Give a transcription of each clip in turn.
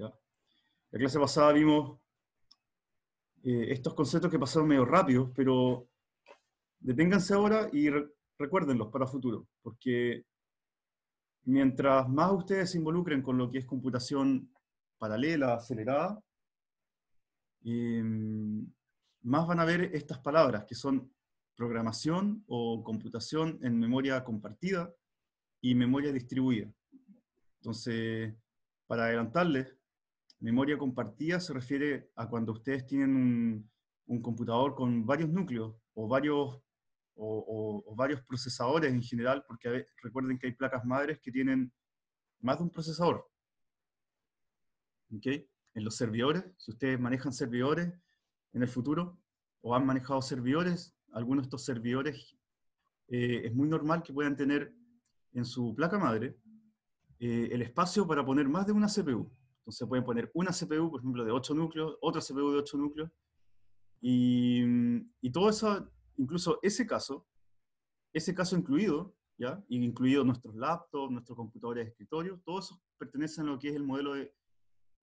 ¿ya? La clase pasada vimos eh, estos conceptos que pasaron medio rápido, pero deténganse ahora y recuérdenlos para futuro, porque mientras más ustedes se involucren con lo que es computación paralela, acelerada, mm, más van a ver estas palabras que son programación o computación en memoria compartida y memoria distribuida. Entonces, para adelantarles, Memoria compartida se refiere a cuando ustedes tienen un, computador con varios núcleos o varios, o, varios procesadores en general, porque recuerden que hay placas madres que tienen más de un procesador. ¿Okay? En los servidores, si ustedes manejan servidores en el futuro o han manejado servidores, algunos de estos servidores eh, es muy normal que puedan tener en su placa madre eh, el espacio para poner más de una CPU se pueden poner una CPU, por ejemplo, de 8 núcleos, otra CPU de 8 núcleos, y, y todo eso, incluso ese caso, ese caso incluido, ¿ya? incluido nuestros laptops, nuestros computadores de escritorio, todos esos pertenecen a lo que es el modelo de,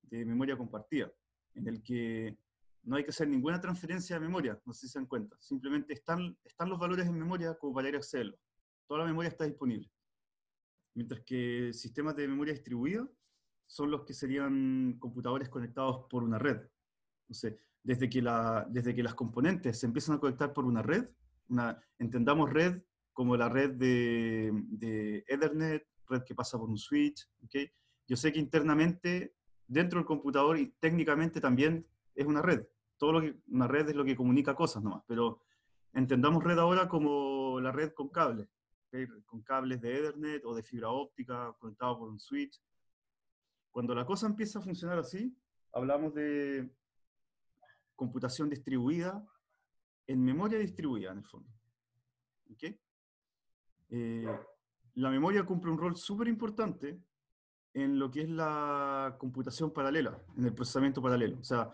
de, memoria compartida, en el que no hay que hacer ninguna transferencia de memoria, no sé si se dan cuenta, simplemente están, están los valores en memoria como para ir a hacerlo. Toda la memoria está disponible. Mientras que sistemas de memoria distribuida son los que serían computadores conectados por una red. Entonces, desde que, desde que las componentes se empiezan a conectar por una red, entendamos red como la red de, Ethernet, red que pasa por un switch. ¿okay? Yo sé que internamente, dentro del computador y técnicamente también es una red. Todo lo que, una red es lo que comunica cosas nomás, pero entendamos red ahora como la red con cables, con cables de Ethernet o de fibra óptica conectado por un switch cuando la cosa empieza a funcionar así, hablamos de computación distribuida en memoria distribuida, en el fondo. ¿Okay? Eh, la memoria cumple un rol súper importante en lo que es la computación paralela, en el procesamiento paralelo. O sea,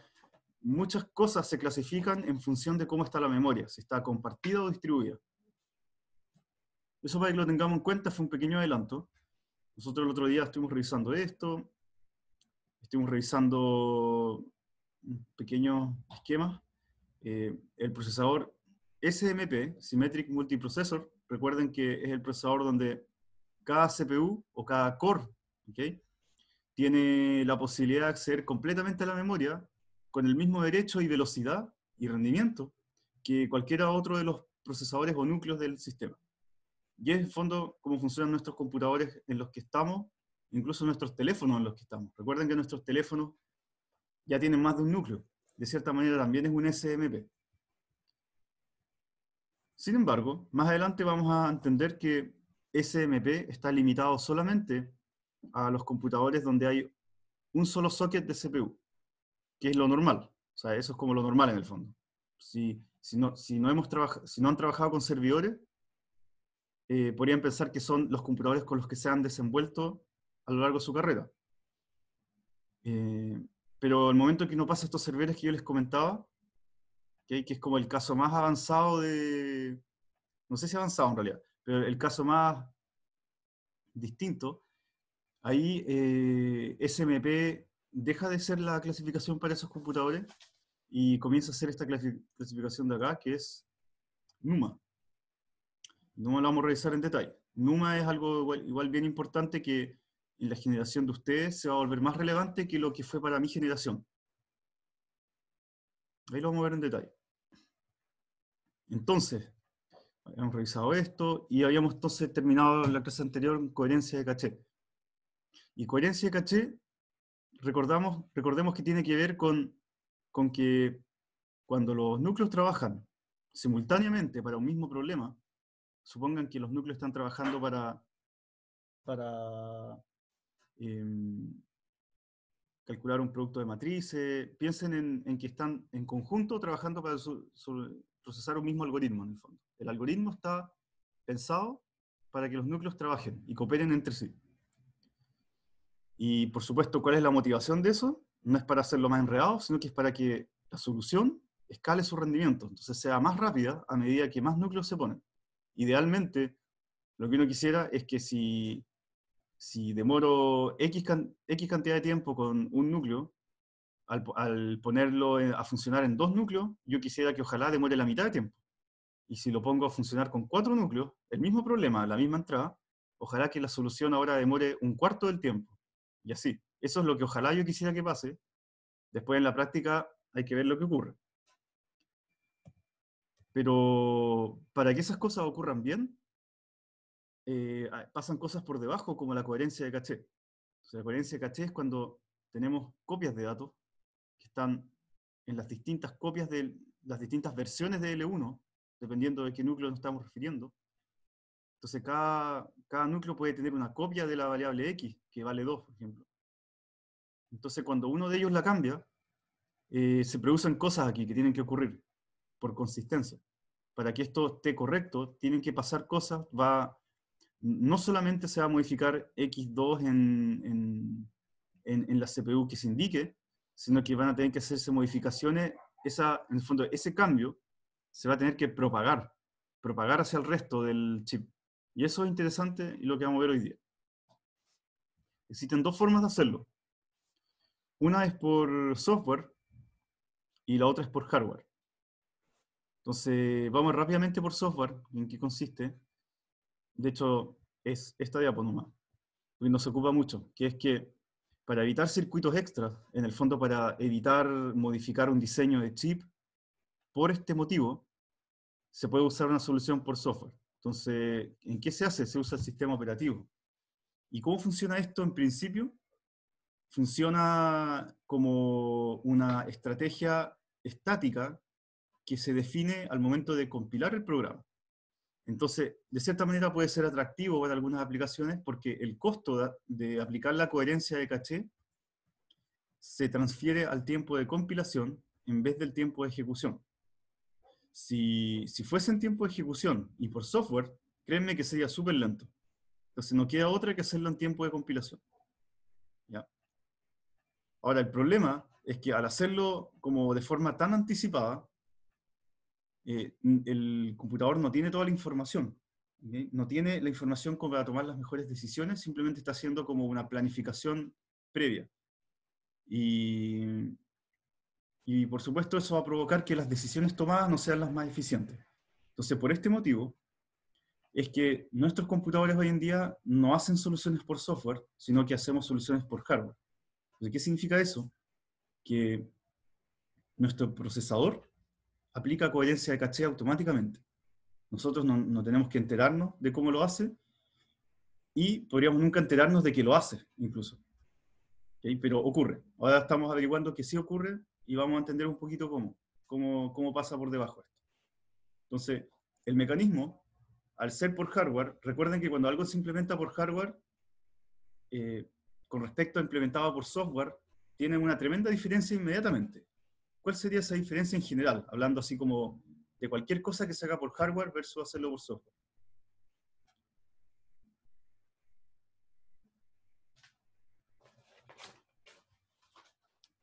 muchas cosas se clasifican en función de cómo está la memoria, si está compartida o distribuida. Eso para que lo tengamos en cuenta fue un pequeño adelanto. Nosotros el otro día estuvimos revisando esto, estuvimos revisando pequeños esquemas. Eh, el procesador SMP, Symmetric Multiprocessor, recuerden que es el procesador donde cada CPU o cada core tiene la posibilidad de acceder completamente a la memoria con el mismo derecho y velocidad y rendimiento que cualquiera otro de los procesadores o núcleos del sistema. Y es, en fondo, cómo funcionan nuestros computadores en los que estamos incluso nuestros teléfonos en los que estamos. Recuerden que nuestros teléfonos ya tienen más de un núcleo. De cierta manera también es un SMP. Sin embargo, más adelante vamos a entender que SMP está limitado solamente a los computadores donde hay un solo socket de CPU, que es lo normal. O sea, eso es como lo normal en el fondo. Si, si, no, si, no, si no han trabajado con servidores, eh, podrían pensar que son los computadores con los que se han desenvuelto a lo largo de su carrera. Eh, pero el momento que no pasa estos servidores que yo les comentaba, que es como el caso más avanzado de, no sé si avanzado en realidad, pero el caso más distinto, ahí eh, SMP deja de ser la clasificación para esos computadores y comienza a hacer esta clasificación de acá, que es NUMA. NUMA lo vamos a revisar en detalle. NUMA es algo igual bien importante que la generación de ustedes se va a volver más relevante que lo que fue para mi generación. Ahí lo vamos a ver en detalle. Entonces, habíamos revisado esto y habíamos entonces terminado la clase anterior coherencia de caché. Y coherencia de caché, recordamos, recordemos que tiene que ver con, con que cuando los núcleos trabajan simultáneamente para un mismo problema, supongan que los núcleos están trabajando para, para Em, calcular un producto de matrices, piensen en, que están en conjunto trabajando para procesar un mismo algoritmo en el fondo. El algoritmo está pensado para que los núcleos trabajen y cooperen entre sí. Y por supuesto, ¿cuál es la motivación de eso? No es para hacerlo más enredado, sino que es para que la solución escale su rendimiento, entonces sea más rápida a medida que más núcleos se ponen. Idealmente, lo que uno quisiera es que si si demoro X, X cantidad de tiempo con un núcleo, al, ponerlo a funcionar en dos núcleos, yo quisiera que ojalá demore la mitad de tiempo. Y si lo pongo a funcionar con cuatro núcleos, el mismo problema, la misma entrada, ojalá que la solución ahora demore un cuarto del tiempo. Y así. Eso es lo que ojalá yo quisiera que pase. Después en la práctica hay que ver lo que ocurre. Pero para que esas cosas ocurran bien, eh, pasan cosas por debajo como la coherencia de caché. la coherencia de caché es cuando tenemos copias de datos que están en las distintas copias de las distintas versiones de L1, dependiendo de qué núcleo nos estamos refiriendo. Entonces, cada, cada núcleo puede tener una copia de la variable X, que vale 2, por ejemplo. Entonces, cuando uno de ellos la cambia, eh, se producen cosas aquí que tienen que ocurrir por consistencia. Para que esto esté correcto, tienen que pasar cosas, va no solamente se va a modificar X2 en, la CPU que se indique, sino que van a tener que hacerse modificaciones, esa, en el fondo ese cambio se va a tener que propagar, propagar hacia el resto del chip. Y eso es interesante y lo que vamos a ver hoy día. Existen dos formas de hacerlo. Una es por software y la otra es por hardware. Entonces, vamos rápidamente por software, en qué consiste de hecho, es esta diapositiva, que nos ocupa mucho, que es que para evitar circuitos extras, en el fondo para evitar modificar un diseño de chip, por este motivo, se puede usar una solución por software. Entonces, ¿en qué se hace? Se usa el sistema operativo. ¿Y cómo funciona esto en principio? Funciona como una estrategia estática que se define al momento de compilar el programa. Entonces, de cierta manera puede ser atractivo para algunas aplicaciones porque el costo de, aplicar la coherencia de caché se transfiere al tiempo de compilación en vez del tiempo de ejecución. Si, si fuese en tiempo de ejecución y por software, créeme que sería súper lento. Entonces no queda otra que hacerlo en tiempo de compilación. Ahora, el problema es que al hacerlo como de forma tan anticipada, eh, el computador no tiene toda la información, no tiene la información como para tomar las mejores decisiones, simplemente está haciendo como una planificación previa. Y, por supuesto eso va a provocar que las decisiones tomadas no sean las más eficientes. Entonces, por este motivo, es que nuestros computadores hoy en día no hacen soluciones por software, sino que hacemos soluciones por hardware. ¿Qué significa eso? Que nuestro procesador aplica coherencia de caché automáticamente. Nosotros no, tenemos que enterarnos de cómo lo hace y podríamos nunca enterarnos de que lo hace, incluso. Pero ocurre. Ahora estamos averiguando que sí ocurre y vamos a entender un poquito cómo, cómo, pasa por debajo esto. Entonces, el mecanismo, al ser por hardware, recuerden que cuando algo se implementa por hardware, eh, con respecto a implementado por software, tiene una tremenda diferencia inmediatamente. ¿Cuál sería esa diferencia en general, hablando así como de cualquier cosa que se haga por hardware versus hacerlo por software?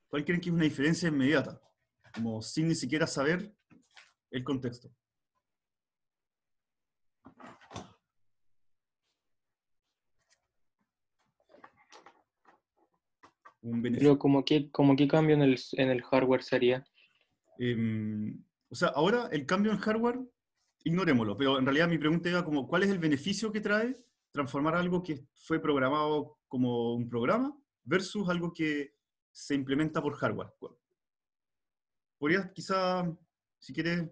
¿Cuál creen que es una diferencia inmediata? Como sin ni siquiera saber el contexto. Pero como qué, qué cambio en el, hardware sería. Em, o sea, ahora el cambio en hardware, ignorémoslo, pero en realidad mi pregunta era como, ¿cuál es el beneficio que trae transformar algo que fue programado como un programa versus algo que se implementa por hardware? ¿Podrías quizá, si quieres,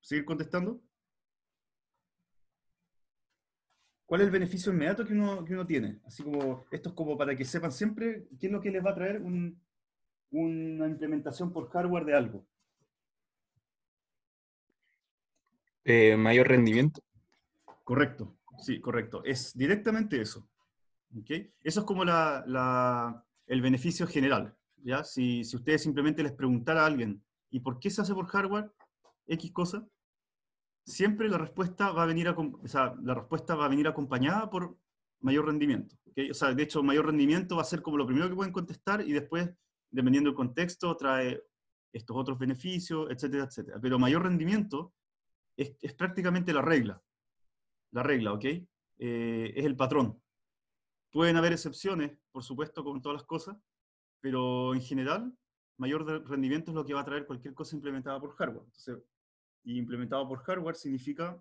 seguir contestando? ¿Cuál es el beneficio inmediato que uno, tiene? Así como, esto es como para que sepan siempre qué es lo que les va a traer una implementación por hardware de algo. Eh, mayor rendimiento. Correcto, sí, correcto. Es directamente eso. ¿Okay? Eso es como el beneficio general. ¿ya? Si, ustedes simplemente les preguntara a alguien, ¿y por qué se hace por hardware X cosa? siempre la respuesta va a venir, la respuesta va a venir acompañada por mayor rendimiento. ¿okay? O sea, de hecho, mayor rendimiento va a ser como lo primero que pueden contestar y después, dependiendo del contexto, trae estos otros beneficios, etcétera, etcétera. Pero mayor rendimiento es, prácticamente la regla. La regla, ¿ok? Eh, es el patrón. Pueden haber excepciones, por supuesto, con todas las cosas, pero en general, mayor rendimiento es lo que va a traer cualquier cosa implementada por hardware. Entonces, y implementado por hardware significa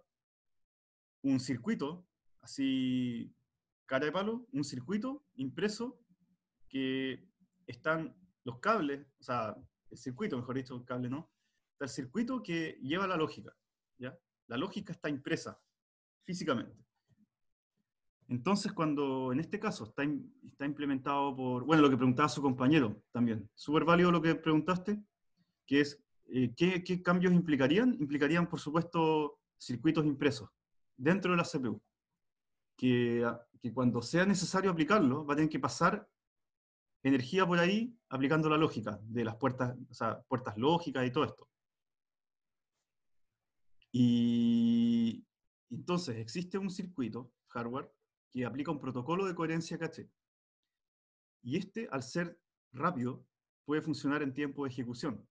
un circuito, así cara de palo, un circuito impreso que están los cables, o sea, el circuito, mejor dicho, el cable no, está el circuito que lleva la lógica, ¿ya? La lógica está impresa físicamente. Entonces, cuando en este caso está, está implementado por, bueno, lo que preguntaba su compañero también, súper válido lo que preguntaste, que es eh, ¿qué, cambios implicarían? Implicarían, por supuesto, circuitos impresos dentro de la CPU, que, ah, que cuando sea necesario aplicarlo, va a tener que pasar energía por ahí aplicando la lógica de las puertas, puertas lógicas y todo esto. Y entonces existe un circuito, hardware, que aplica un protocolo de coherencia caché. Y este, al ser rápido, puede funcionar en tiempo de ejecución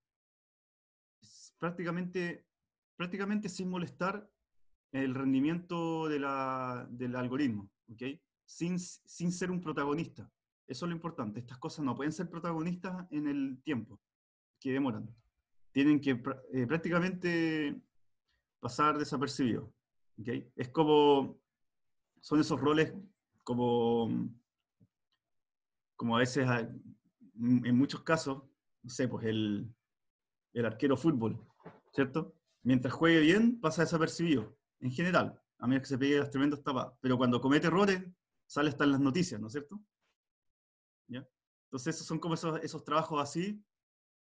prácticamente, prácticamente sin molestar el rendimiento del algoritmo, sin, ser un protagonista. Eso es lo importante. Estas cosas no pueden ser protagonistas en el tiempo que demoran. Tienen que eh, prácticamente pasar desapercibidos. Es como, son esos roles como, como a veces, en muchos casos, no sé, pues el, el arquero fútbol, ¿cierto? Mientras juegue bien, pasa desapercibido, en general, a menos que se pegue las tremendas tapas. Pero cuando comete errores, sale hasta en las noticias, ¿no es cierto? ¿Ya? Entonces, esos son como esos, trabajos así,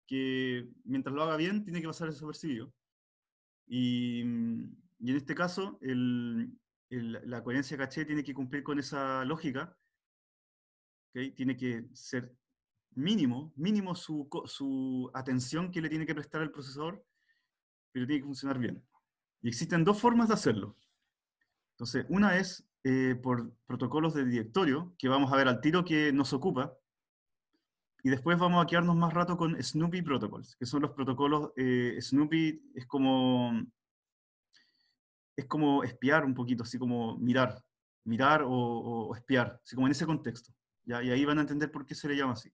que mientras lo haga bien, tiene que pasar desapercibido. Y, en este caso, la coherencia caché tiene que cumplir con esa lógica, ¿okay? tiene que ser mínimo, mínimo su, su atención que le tiene que prestar el procesador, pero tiene que funcionar bien. Y existen dos formas de hacerlo. Entonces, una es eh, por protocolos de directorio, que vamos a ver al tiro que nos ocupa, y después vamos a quedarnos más rato con Snoopy Protocols, que son los protocolos, eh, Snoopy es como, es como espiar un poquito, así como mirar, mirar o, o espiar, así como en ese contexto. ¿ya? Y ahí van a entender por qué se le llama así.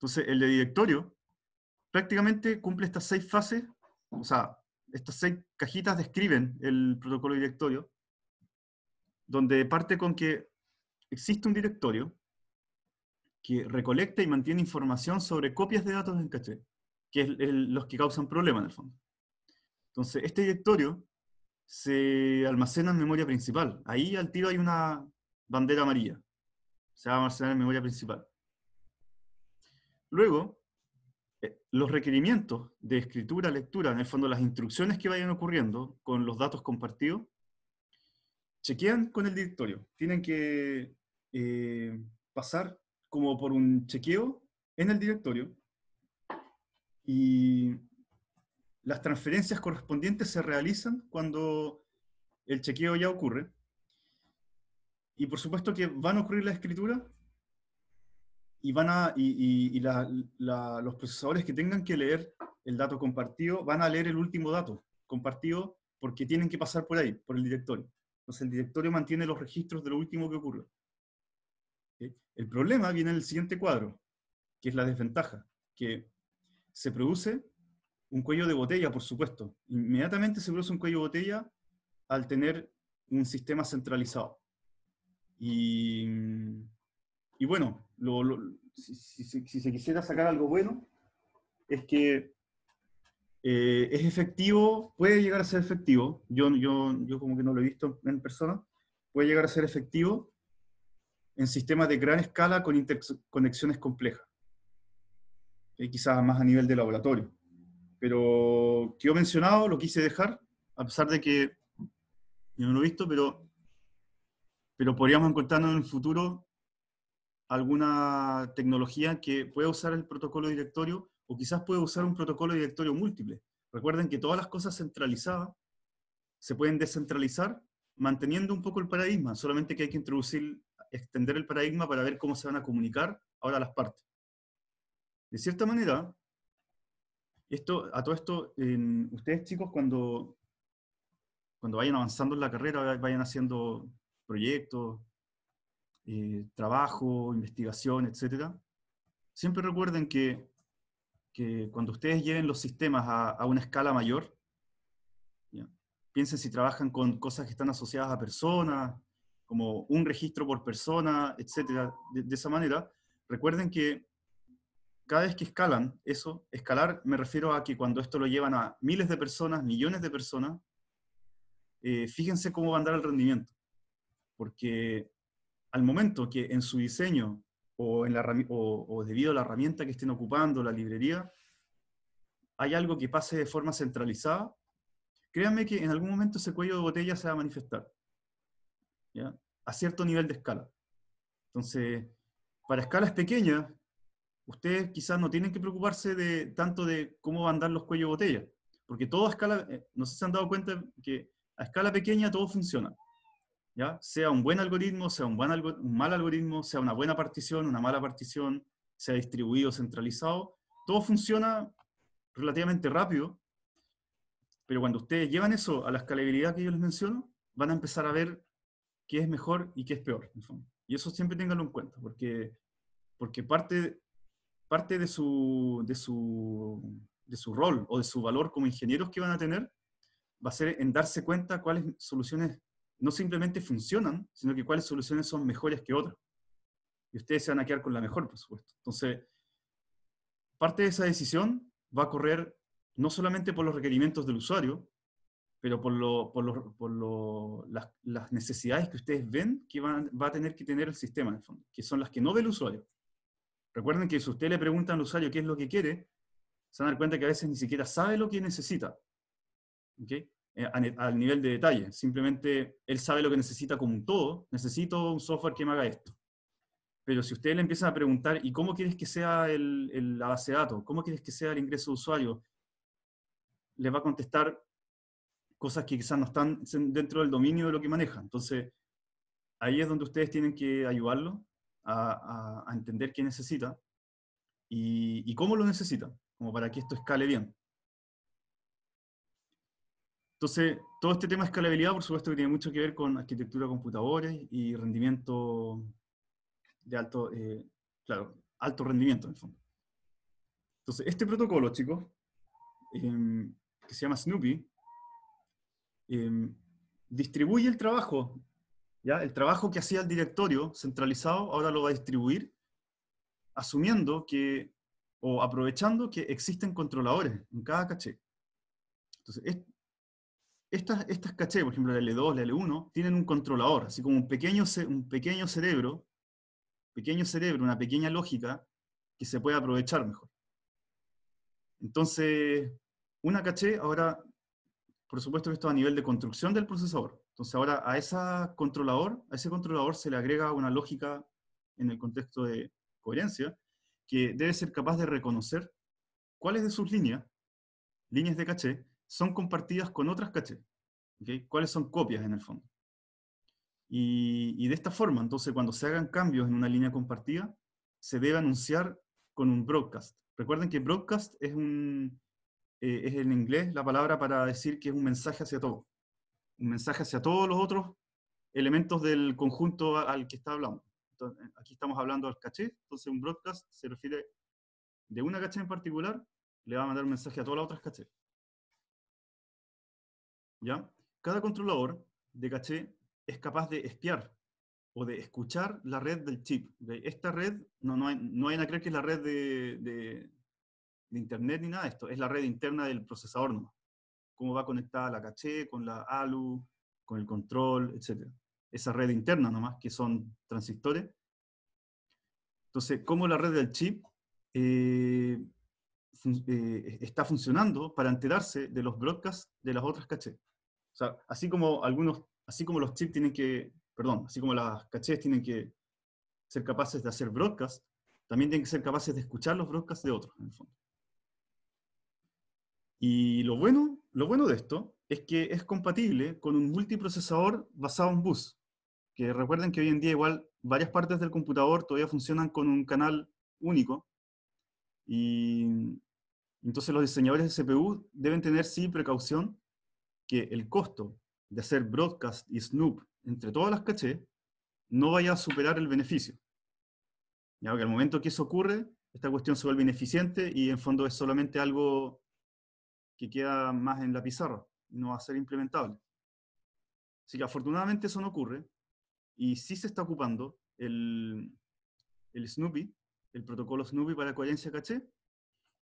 Entonces, el de directorio prácticamente cumple estas seis fases, o sea, estas seis cajitas describen el protocolo directorio, donde parte con que existe un directorio que recolecta y mantiene información sobre copias de datos en caché, que es los que causan problemas en el fondo. Entonces, este directorio se almacena en memoria principal. Ahí al tiro hay una bandera amarilla. Se va a almacenar en memoria principal. Luego, eh, los requerimientos de escritura, lectura, en el fondo las instrucciones que vayan ocurriendo con los datos compartidos, chequean con el directorio. Tienen que eh, pasar como por un chequeo en el directorio y las transferencias correspondientes se realizan cuando el chequeo ya ocurre. Y por supuesto que van a ocurrir la escritura, y, van a, y, los procesadores que tengan que leer el dato compartido van a leer el último dato compartido porque tienen que pasar por ahí, por el directorio. Entonces el directorio mantiene los registros de lo último que ocurre. El problema viene en el siguiente cuadro, que es la desventaja, que se produce un cuello de botella, por supuesto. Inmediatamente se produce un cuello de botella al tener un sistema centralizado. Y, y bueno, si, se quisiera sacar algo bueno, es que eh, es efectivo, puede llegar a ser efectivo, yo, yo, yo como que no lo he visto en persona, puede llegar a ser efectivo en sistemas de gran escala con conexiones complejas, eh, quizás más a nivel de laboratorio. Pero que yo he mencionado, lo quise dejar, a pesar de que yo no lo he visto, pero, pero podríamos encontrarnos en el futuro alguna tecnología que pueda usar el protocolo directorio o quizás pueda usar un protocolo directorio múltiple. Recuerden que todas las cosas centralizadas se pueden descentralizar manteniendo un poco el paradigma, solamente que hay que introducir, extender el paradigma para ver cómo se van a comunicar ahora las partes. De cierta manera, esto, a todo esto, en, ustedes chicos, cuando, cuando vayan avanzando en la carrera, vayan haciendo proyectos, eh, trabajo, investigación, etc. Siempre recuerden que, cuando ustedes lleven los sistemas a, una escala mayor, piensen si trabajan con cosas que están asociadas a personas, como un registro por persona, etc. De, esa manera, recuerden que cada vez que escalan eso, escalar me refiero a que cuando esto lo llevan a miles de personas, millones de personas, eh, fíjense cómo va a andar el rendimiento. Porque al momento que en su diseño o, debido a la herramienta que estén ocupando, la librería, hay algo que pase de forma centralizada, créanme que en algún momento ese cuello de botella se va a manifestar, a cierto nivel de escala. Entonces, para escalas pequeñas, ustedes quizás no tienen que preocuparse tanto de cómo van a andar los cuellos de botella, porque todo a escala, eh, no sé si se han dado cuenta que a escala pequeña todo funciona. Sea un buen algoritmo, sea un, buen mal algoritmo, sea una buena partición, una mala partición, sea distribuido, centralizado, todo funciona relativamente rápido, pero cuando ustedes llevan eso a la escalabilidad que yo les menciono, van a empezar a ver qué es mejor y qué es peor. Y eso siempre ténganlo en cuenta, porque, porque parte, parte de, su, de, su, de su rol o de su valor como ingenieros que van a tener va a ser en darse cuenta cuáles soluciones no simplemente funcionan, sino que cuáles soluciones son mejores que otras. Y ustedes se van a quedar con la mejor, por supuesto. Entonces, parte de esa decisión va a correr no solamente por los requerimientos del usuario, pero por, por, las, necesidades que ustedes ven que va a tener que tener el sistema, en fondo, que son las que no ve el usuario. Recuerden que si usted le pregunta al usuario qué es lo que quiere, se van a dar cuenta que a veces ni siquiera sabe lo que necesita. ¿Okay? Eh, al nivel de detalle. Simplemente él sabe lo que necesita como un todo. Necesito un software que me haga esto. Pero si usted le empieza a preguntar, ¿y cómo quieres que sea el, la base de datos? ¿Cómo quieres que sea el ingreso de usuario? Le va a contestar cosas que quizás no están dentro del dominio de lo que maneja. Entonces, ahí es donde ustedes tienen que ayudarlo a, entender qué necesita y cómo lo necesita, como para que esto escale bien. Entonces, todo este tema de escalabilidad, por supuesto, que tiene mucho que ver con arquitectura de computadores y rendimiento de alto, eh, claro, alto rendimiento en el fondo. Entonces, este protocolo, chicos, em, que se llama Snoopy, em, distribuye el trabajo. ¿ya? El trabajo que hacía el directorio centralizado ahora lo va a distribuir, asumiendo que, o aprovechando que existen controladores en cada caché. Entonces, estas, estas caché, por ejemplo la L2, la L1, tienen un controlador, así como un pequeño, un pequeño cerebro, pequeño cerebro, una pequeña lógica que se puede aprovechar mejor. Entonces, una caché ahora, por supuesto esto a nivel de construcción del procesador. Entonces ahora a, esa controlador, a ese controlador se le agrega una lógica en el contexto de coherencia que debe ser capaz de reconocer cuáles de sus líneas, líneas de caché, son compartidas con otras cachés. ¿okay? ¿Cuáles son copias en el fondo? Y, de esta forma, entonces, cuando se hagan cambios en una línea compartida, se debe anunciar con un broadcast. Recuerden que broadcast es, un, eh, es en inglés la palabra para decir que es un mensaje hacia todo. Un mensaje hacia todos los otros elementos del conjunto al que está hablando. Eh, aquí estamos hablando del caché, entonces un broadcast se refiere de una caché en particular, le va a mandar un mensaje a todas las otras cachés. ¿ya? Cada controlador de caché es capaz de espiar o de escuchar la red del chip. De esta red, no, no, hay, no hay creer que es la red de, internet ni nada de esto, es la red interna del procesador nomás. Cómo va conectada la caché con la ALU, con el control, etc. Esa red interna nomás, que son transistores. Entonces, cómo la red del chip eh, eh, está funcionando para enterarse de los broadcasts de las otras cachés. O sea, así como algunos, así como los chips tienen que, perdón, así como las cachés tienen que ser capaces de hacer broadcast, también tienen que ser capaces de escuchar los broadcasts de otros, en el fondo. Y lo bueno, lo bueno de esto es que es compatible con un multiprocesador basado en bus, que recuerden que hoy en día igual varias partes del computador todavía funcionan con un canal único, y entonces los diseñadores de CPU deben tener sí precaución que el costo de hacer broadcast y snoop entre todas las caché no vaya a superar el beneficio. Ya que al momento que eso ocurre, esta cuestión se vuelve ineficiente y en fondo es solamente algo que queda más en la pizarra, no va a ser implementable. Así que afortunadamente eso no ocurre y sí se está ocupando el, el Snoopy, el protocolo Snoopy para coherencia caché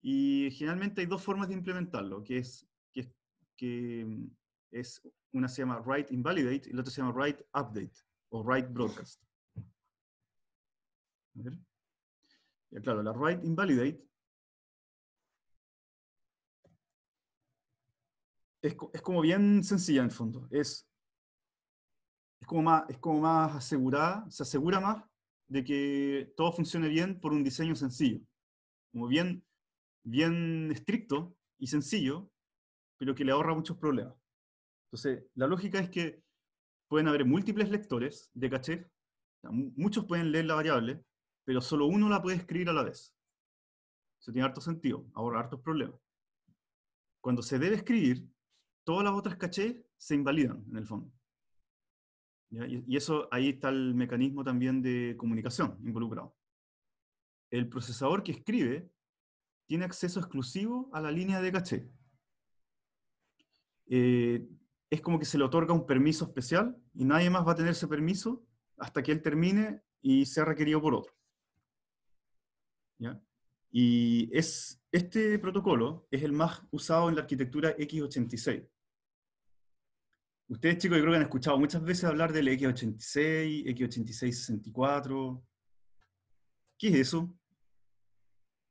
y generalmente hay dos formas de implementarlo, que es que, que es una se llama write invalidate y la otra se llama write update o write broadcast. y ver. claro, la write invalidate es, es como bien sencilla en el fondo. Es, es, como más, es como más asegurada, se asegura más de que todo funcione bien por un diseño sencillo. Como bien, bien estricto y sencillo, pero que le ahorra muchos problemas. Entonces, la lógica es que pueden haber múltiples lectores de caché, muchos pueden leer la variable, pero solo uno la puede escribir a la vez. Eso tiene harto sentido, ahorra hartos problemas. Cuando se debe escribir, todas las otras cachés se invalidan, en el fondo. Y eso, ahí está el mecanismo también de comunicación involucrado. El procesador que escribe tiene acceso exclusivo a la línea de caché. Eh, es como que se le otorga un permiso especial y nadie más va a tener ese permiso hasta que él termine y sea requerido por otro. Y es, este protocolo es el más usado en la arquitectura x86. Ustedes, chicos, yo creo que han escuchado muchas veces hablar del x86, x86-64. ¿Qué es eso?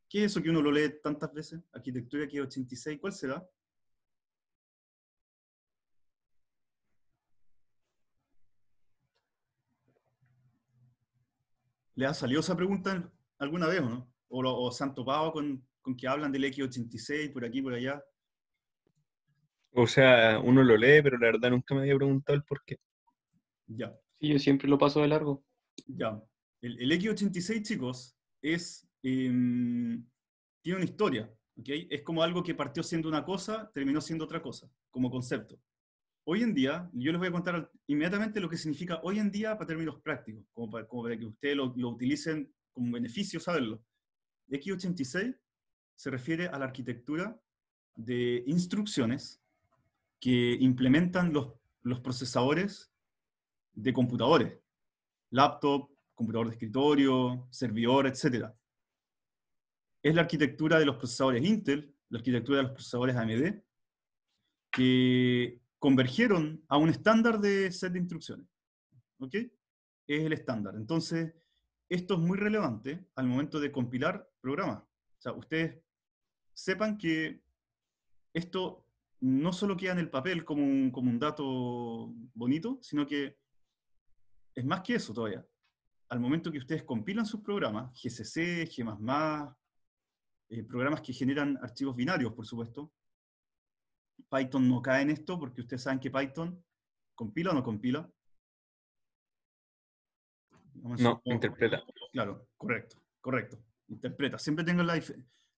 ¿Qué es eso que uno lo lee tantas veces? Arquitectura x86, ¿cuál será? ¿Le ha salido esa pregunta alguna vez o no? ¿O, se han topado con, que hablan del X86 por aquí, por allá? O sea, uno lo lee, pero la verdad nunca me había preguntado el por qué. Ya. Sí, yo siempre lo paso de largo. Ya. El, X86, chicos, es, em, tiene una historia. Es como algo que partió siendo una cosa, terminó siendo otra cosa, como concepto hoy en día, yo les voy a contar inmediatamente lo que significa hoy en día para términos prácticos, como para, que ustedes lo, utilicen como beneficio saberlo. X86 se refiere a la arquitectura de instrucciones que implementan los, los procesadores de computadores, laptop, computador de escritorio, servidor, etc. Es la arquitectura de los procesadores Intel, la arquitectura de los procesadores AMD, que convergieron a un estándar de set de instrucciones. ¿Ok? Es el estándar. Entonces, esto es muy relevante al momento de compilar programas. O sea, ustedes sepan que esto no solo queda en el papel como un, como un dato bonito, sino que es más que eso todavía. Al momento que ustedes compilan sus programas, GCC, G++, eh, programas que generan archivos binarios, por supuesto, Python no cae en esto porque ustedes saben que Python compila o no compila. no, interpreta. Claro, correcto, correcto. Interpreta. Siempre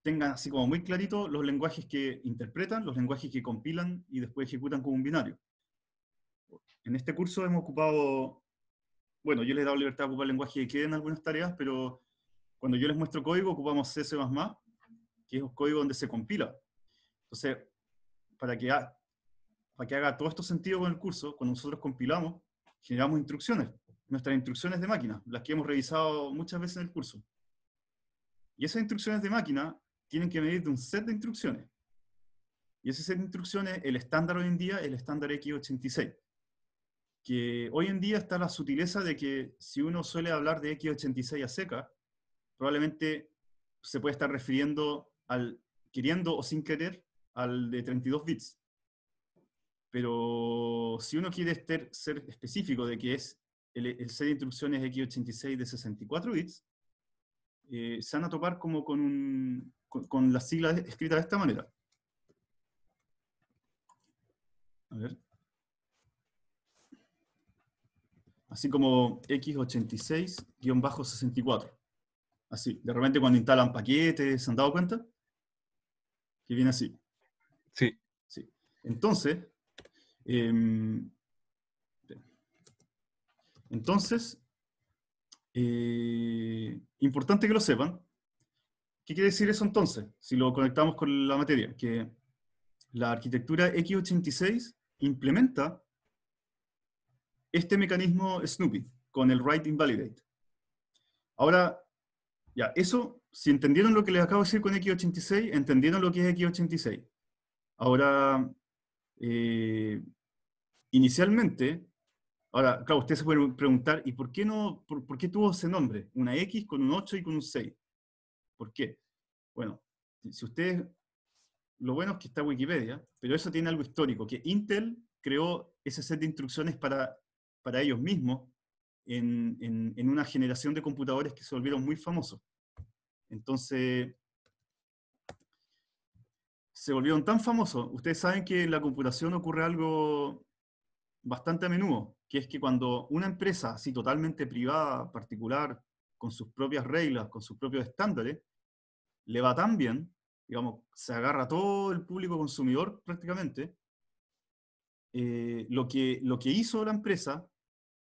tengan, así como muy clarito los lenguajes que interpretan, los lenguajes que compilan y después ejecutan como un binario. En este curso hemos ocupado, bueno, yo les he dado libertad de ocupar lenguaje que queden en algunas tareas, pero cuando yo les muestro código ocupamos C++, que es un código donde se compila. Entonces, para que, para que haga todo esto sentido con el curso, cuando nosotros compilamos, generamos instrucciones, nuestras instrucciones de máquina, las que hemos revisado muchas veces en el curso. Y esas instrucciones de máquina tienen que medir de un set de instrucciones. Y ese set de instrucciones, el estándar hoy en día es el estándar X86. Que hoy en día está la sutileza de que si uno suele hablar de X86 a seca, probablemente se puede estar refiriendo al queriendo o sin querer al de 32 bits. Pero si uno quiere ser, ser específico de que es el, el set de instrucciones x86 de 64 bits, eh, se van a topar como con, un, con, con las siglas escritas de esta manera. A ver. Así como x86-64. Así, de repente cuando instalan paquetes, ¿se han dado cuenta? Que viene así. Sí. sí. Entonces, em, entonces, eh, importante que lo sepan. ¿Qué quiere decir eso entonces? Si lo conectamos con la materia, que la arquitectura X86 implementa este mecanismo Snoopy con el write invalidate. Ahora, ya, eso, si entendieron lo que les acabo de decir con X86, entendieron lo que es X86. Ahora, eh, inicialmente, ahora, claro, ustedes se pueden preguntar, ¿y por qué, no, por, qué tuvo ese nombre? Una X con un 8 y con un 6. ¿Por qué? Bueno, si ustedes, lo bueno es que está Wikipedia, pero eso tiene algo histórico, que Intel creó ese set de instrucciones para, para ellos mismos en, en, en una generación de computadores que se volvieron muy famosos. Entonces, se volvieron tan famosos. Ustedes saben que en la computación ocurre algo bastante a menudo, que es que cuando una empresa así totalmente privada, particular, con sus propias reglas, con sus propios estándares, le va tan bien, digamos, se agarra todo el público consumidor prácticamente, eh, lo, que, lo que hizo la empresa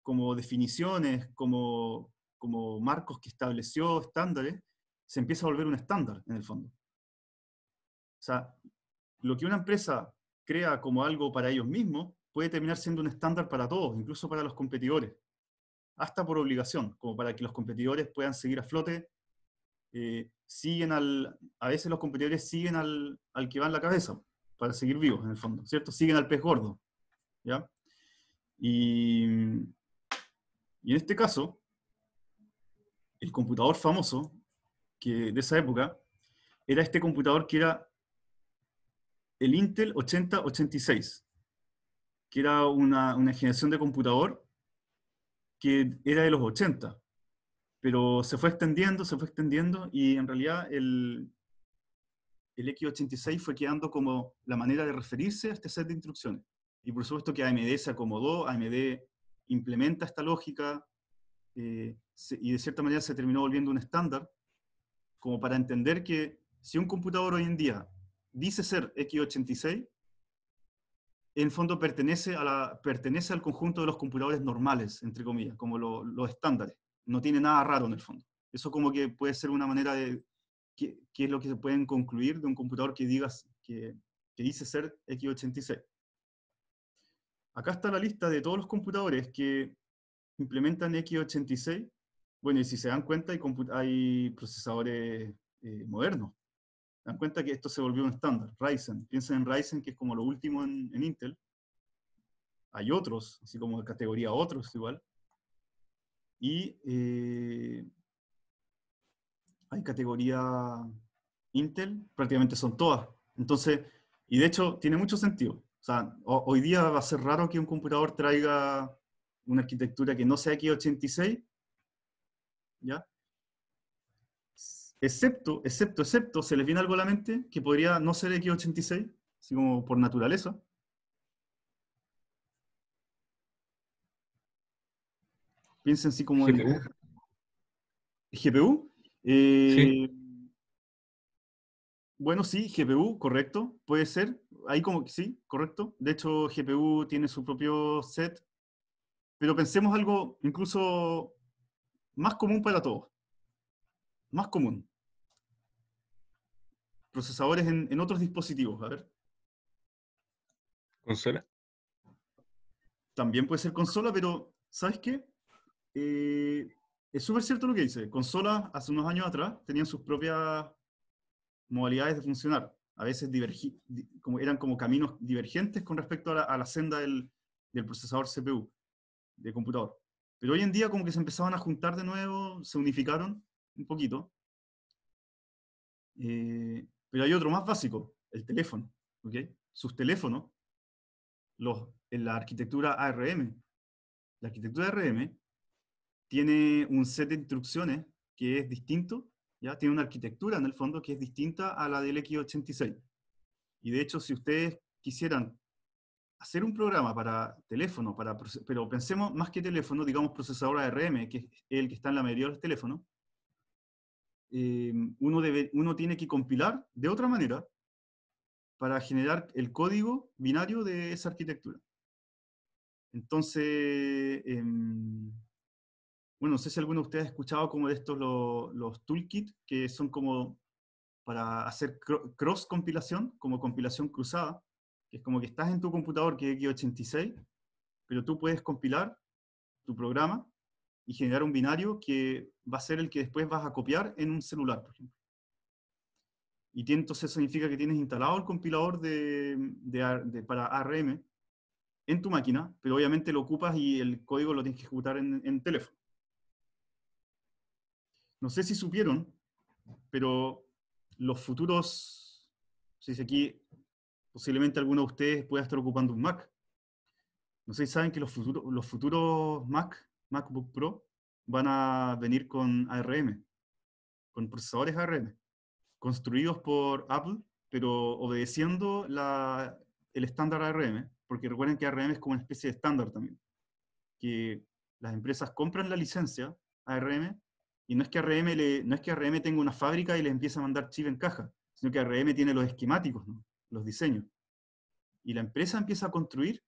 como definiciones, como, como marcos que estableció estándares, se empieza a volver un estándar en el fondo. O sea, lo que una empresa crea como algo para ellos mismos puede terminar siendo un estándar para todos, incluso para los competidores, hasta por obligación, como para que los competidores puedan seguir a flote. Eh, siguen al, a veces los competidores siguen al, que va en la cabeza para seguir vivos, en el fondo, ¿cierto? Siguen al pez gordo, Y, y en este caso, el computador famoso que de esa época era este computador que era el Intel 8086, que era una, generación de computador que era de los 80, pero se fue extendiendo, se fue extendiendo y en realidad el, el X86 fue quedando como la manera de referirse a este set de instrucciones. Y por supuesto que AMD se acomodó, AMD implementa esta lógica eh, y de cierta manera se terminó volviendo un estándar, como para entender que si un computador hoy en día dice ser X86, en fondo pertenece, al conjunto de los computadores normales, entre comillas, como los estándares. No tiene nada raro en el fondo. Eso como que puede ser una manera de qué, es lo que se pueden concluir de un computador que digas que, dice ser X86. Acá está la lista de todos los computadores que implementan X86. Bueno, y si se dan cuenta, hay, hay procesadores eh, modernos dan cuenta que esto se volvió un estándar, Ryzen. Piensen en Ryzen, que es como lo último en, Intel. Hay otros, así como categoría otros igual. Y eh, hay categoría Intel, prácticamente son todas. Entonces, y de hecho tiene mucho sentido. O sea, hoy día va a ser raro que un computador traiga una arquitectura que no sea aquí 86, ¿ya? Excepto, excepto, excepto, ¿se les viene algo a la mente que podría no ser X86, así como por naturaleza? Piensen así como GPU. en... ¿GPU? Eh, bueno, sí, GPU, correcto, puede ser. Ahí como que sí, correcto. De hecho, GPU tiene su propio set. Pero pensemos algo incluso más común para todos. Más común procesadores en, otros dispositivos. A ver. ¿Consola? También puede ser consola, pero ¿sabes qué? Eh, es súper cierto lo que dice. Consolas hace unos años atrás tenían sus propias modalidades de funcionar. A veces como, eran como caminos divergentes con respecto a la, senda del, procesador CPU, de computador. Pero hoy en día como que se empezaban a juntar de nuevo, se unificaron un poquito. Eh, pero hay otro más básico, el teléfono. ¿okay? Sus teléfonos, los, en la arquitectura ARM. La arquitectura ARM tiene un set de instrucciones que es distinto, ¿ya? tiene una arquitectura en el fondo que es distinta a la del X86. Y de hecho, si ustedes quisieran hacer un programa para teléfono, para, pero pensemos más que teléfono, digamos procesador ARM, que es el que está en la mayoría de los teléfonos, eh, uno, debe, uno tiene que compilar de otra manera para generar el código binario de esa arquitectura. Entonces, em, bueno, no sé si alguno de ustedes ha escuchado como de estos los, los toolkits, que son como para hacer cross-compilación, como compilación cruzada, que es como que estás en tu computador que es x86, pero tú puedes compilar tu programa y generar un binario que va a ser el que después vas a copiar en un celular, por ejemplo. Y entonces eso significa que tienes instalado el compilador de, para ARM en tu máquina, pero obviamente lo ocupas y el código lo tienes que ejecutar en, teléfono. No sé si supieron, pero los futuros, si dice aquí, posiblemente alguno de ustedes pueda estar ocupando un Mac. No sé si saben que los futuros, los futuros Mac MacBook Pro van a venir con ARM, con procesadores ARM, construidos por Apple, pero obedeciendo el estándar ARM, porque recuerden que ARM es como una especie de estándar también, que las empresas compran la licencia ARM y no es que ARM, no es que ARM tenga una fábrica y le empieza a mandar chip en caja, sino que ARM tiene los esquemáticos, los diseños. Y la empresa empieza a construir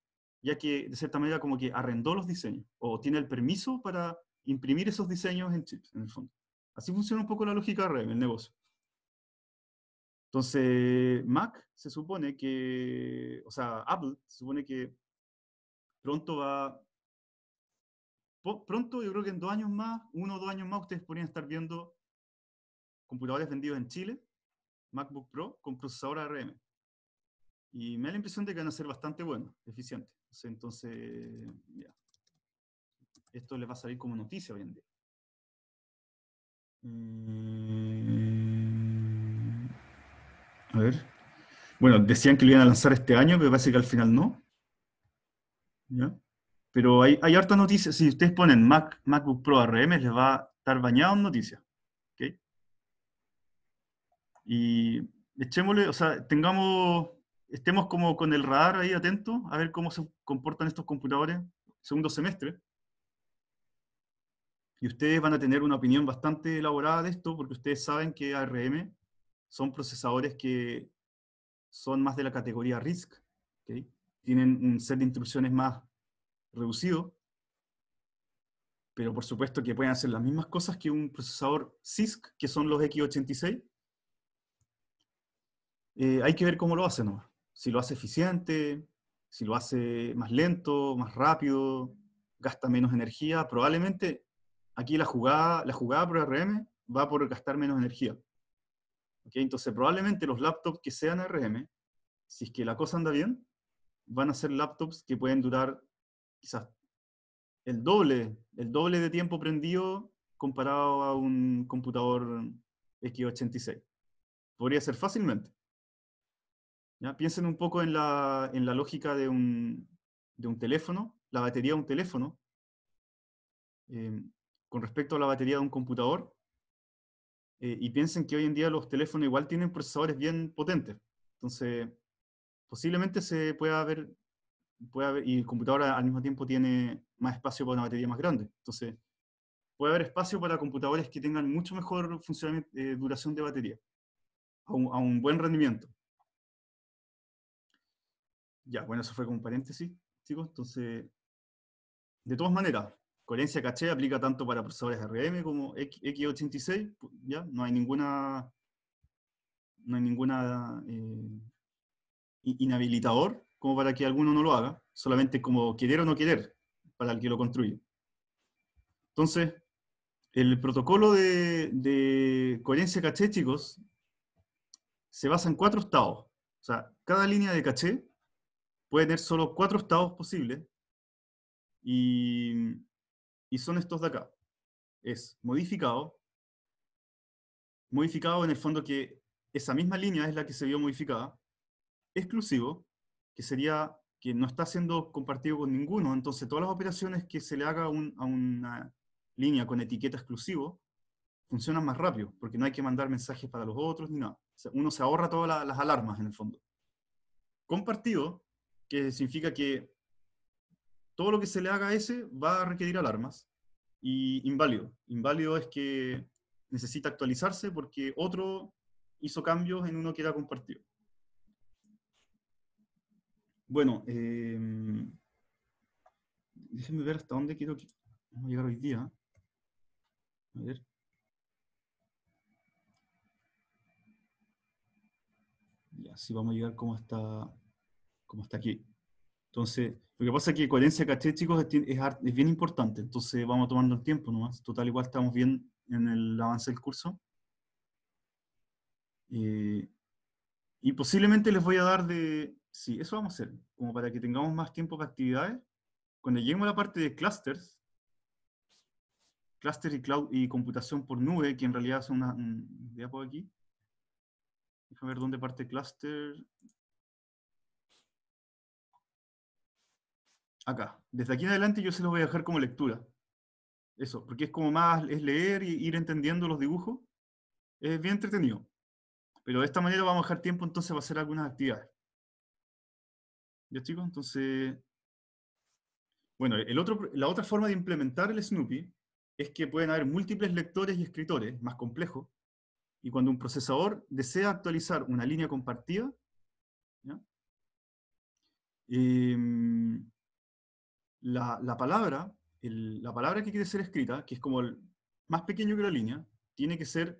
ya que de cierta manera como que arrendó los diseños o tiene el permiso para imprimir esos diseños en chips, en el fondo. Así funciona un poco la lógica de el negocio. Entonces, Mac se supone que, o sea, Apple se supone que pronto va, pronto yo creo que en dos años más, uno o dos años más, ustedes podrían estar viendo computadores vendidos en Chile, MacBook Pro con procesador ARM. Y me da la impresión de que van a ser bastante buenos, eficientes. Entonces, Esto les va a salir como noticia hoy en día. Mm, a ver. Bueno, decían que lo iban a lanzar este año, pero parece que al final no. Pero hay, hay harta noticia. Si ustedes ponen MacBook Pro RM, les va a estar bañado en noticias. Y echémosle, o sea, tengamos estemos como con el radar ahí atento a ver cómo se comportan estos computadores segundo semestre. Y ustedes van a tener una opinión bastante elaborada de esto, porque ustedes saben que ARM son procesadores que son más de la categoría RISC, tienen un set de instrucciones más reducido, pero por supuesto que pueden hacer las mismas cosas que un procesador CISC, que son los X86. Eh, hay que ver cómo lo hacen si lo hace eficiente, si lo hace más lento, más rápido, gasta menos energía, probablemente aquí la jugada, la jugada por RM va por gastar menos energía. Entonces probablemente los laptops que sean RM, si es que la cosa anda bien, van a ser laptops que pueden durar quizás el doble, el doble de tiempo prendido comparado a un computador X86. Podría ser fácilmente. Piensen un poco en la, lógica de un, teléfono, la batería de un teléfono, eh, con respecto a la batería de un computador, eh, y piensen que hoy en día los teléfonos igual tienen procesadores bien potentes. Entonces, posiblemente se pueda ver, haber, y el computador al mismo tiempo tiene más espacio para una batería más grande. Entonces, puede haber espacio para computadores que tengan mucho mejor eh, duración de batería, a un, buen rendimiento. Ya, bueno, eso fue como un paréntesis, chicos. Entonces, de todas maneras, coherencia caché aplica tanto para procesadores RM como X86, ya, no hay ninguna, no hay ninguna eh, inhabilitador como para que alguno no lo haga, solamente como querer o no querer para el que lo construye. Entonces, el protocolo de, de coherencia caché, chicos, se basa en cuatro estados. O sea, cada línea de caché puede tener solo cuatro estados posibles y, y son estos de acá. Es modificado, modificado en el fondo que esa misma línea es la que se vio modificada, exclusivo, que sería que no está siendo compartido con ninguno, entonces todas las operaciones que se le haga a una línea con etiqueta exclusivo funcionan más rápido, porque no hay que mandar mensajes para los otros ni nada. uno se ahorra todas las alarmas en el fondo. Compartido que significa que todo lo que se le haga a ese va a requerir alarmas. Y inválido. Inválido es que necesita actualizarse porque otro hizo cambios en uno que era compartido. Bueno, em, déjenme ver hasta dónde quiero que vamos a llegar hoy día. A ver. Y así vamos a llegar como está hasta aquí. Entonces, lo que pasa es que coherencia de chicos, es, bien importante. Entonces, vamos tomando el tiempo nomás. Total, igual estamos bien en el avance del curso. Eh, y posiblemente les voy a dar de... Sí, eso vamos a hacer, como para que tengamos más tiempo para actividades. Cuando lleguemos a la parte de clusters, clusters y, cloud, y computación por nube, que en realidad son una... Un, aquí. Déjame ver dónde parte cluster. acá. Desde aquí en adelante yo se los voy a dejar como lectura. Eso, porque es como más, es leer y ir entendiendo los dibujos. Es bien entretenido. Pero de esta manera vamos a dejar tiempo entonces para hacer algunas actividades. ¿Ya chicos? Entonces, bueno, el otro, la otra forma de implementar el Snoopy es que pueden haber múltiples lectores y escritores, más complejo, y cuando un procesador desea actualizar una línea compartida, ¿ya? Eh, la, palabra, la palabra que quiere ser escrita, que es como el, más pequeño que la línea, tiene que ser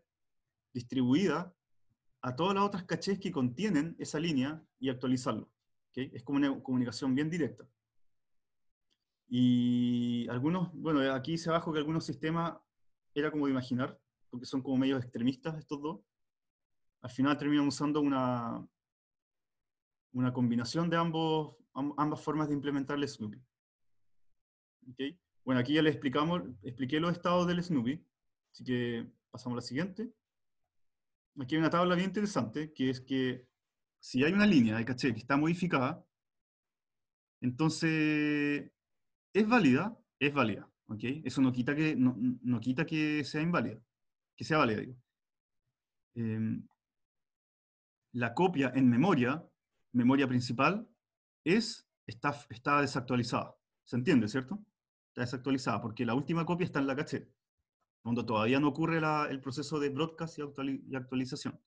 distribuida a todas las otras cachés que contienen esa línea y actualizarlo. Es como una comunicación bien directa. Y algunos, bueno, aquí hice abajo que algunos sistemas era como de imaginar, porque son como medios extremistas estos dos. Al final terminan usando una, una combinación de ambos, ambas formas de implementar el bueno, aquí ya les explicamos, expliqué los estados del Snoopy, así que pasamos a la siguiente. Aquí hay una tabla bien interesante, que es que si hay una línea de caché que está modificada, entonces es válida, es válida, ¿ok? Eso no quita que, no, quita que sea inválida, que sea válida, em, la copia en memoria, memoria principal, es, está, está desactualizada. ¿Se entiende, cierto? está desactualizada, porque la última copia está en la caché, cuando todavía no ocurre el proceso de broadcast y, actualización.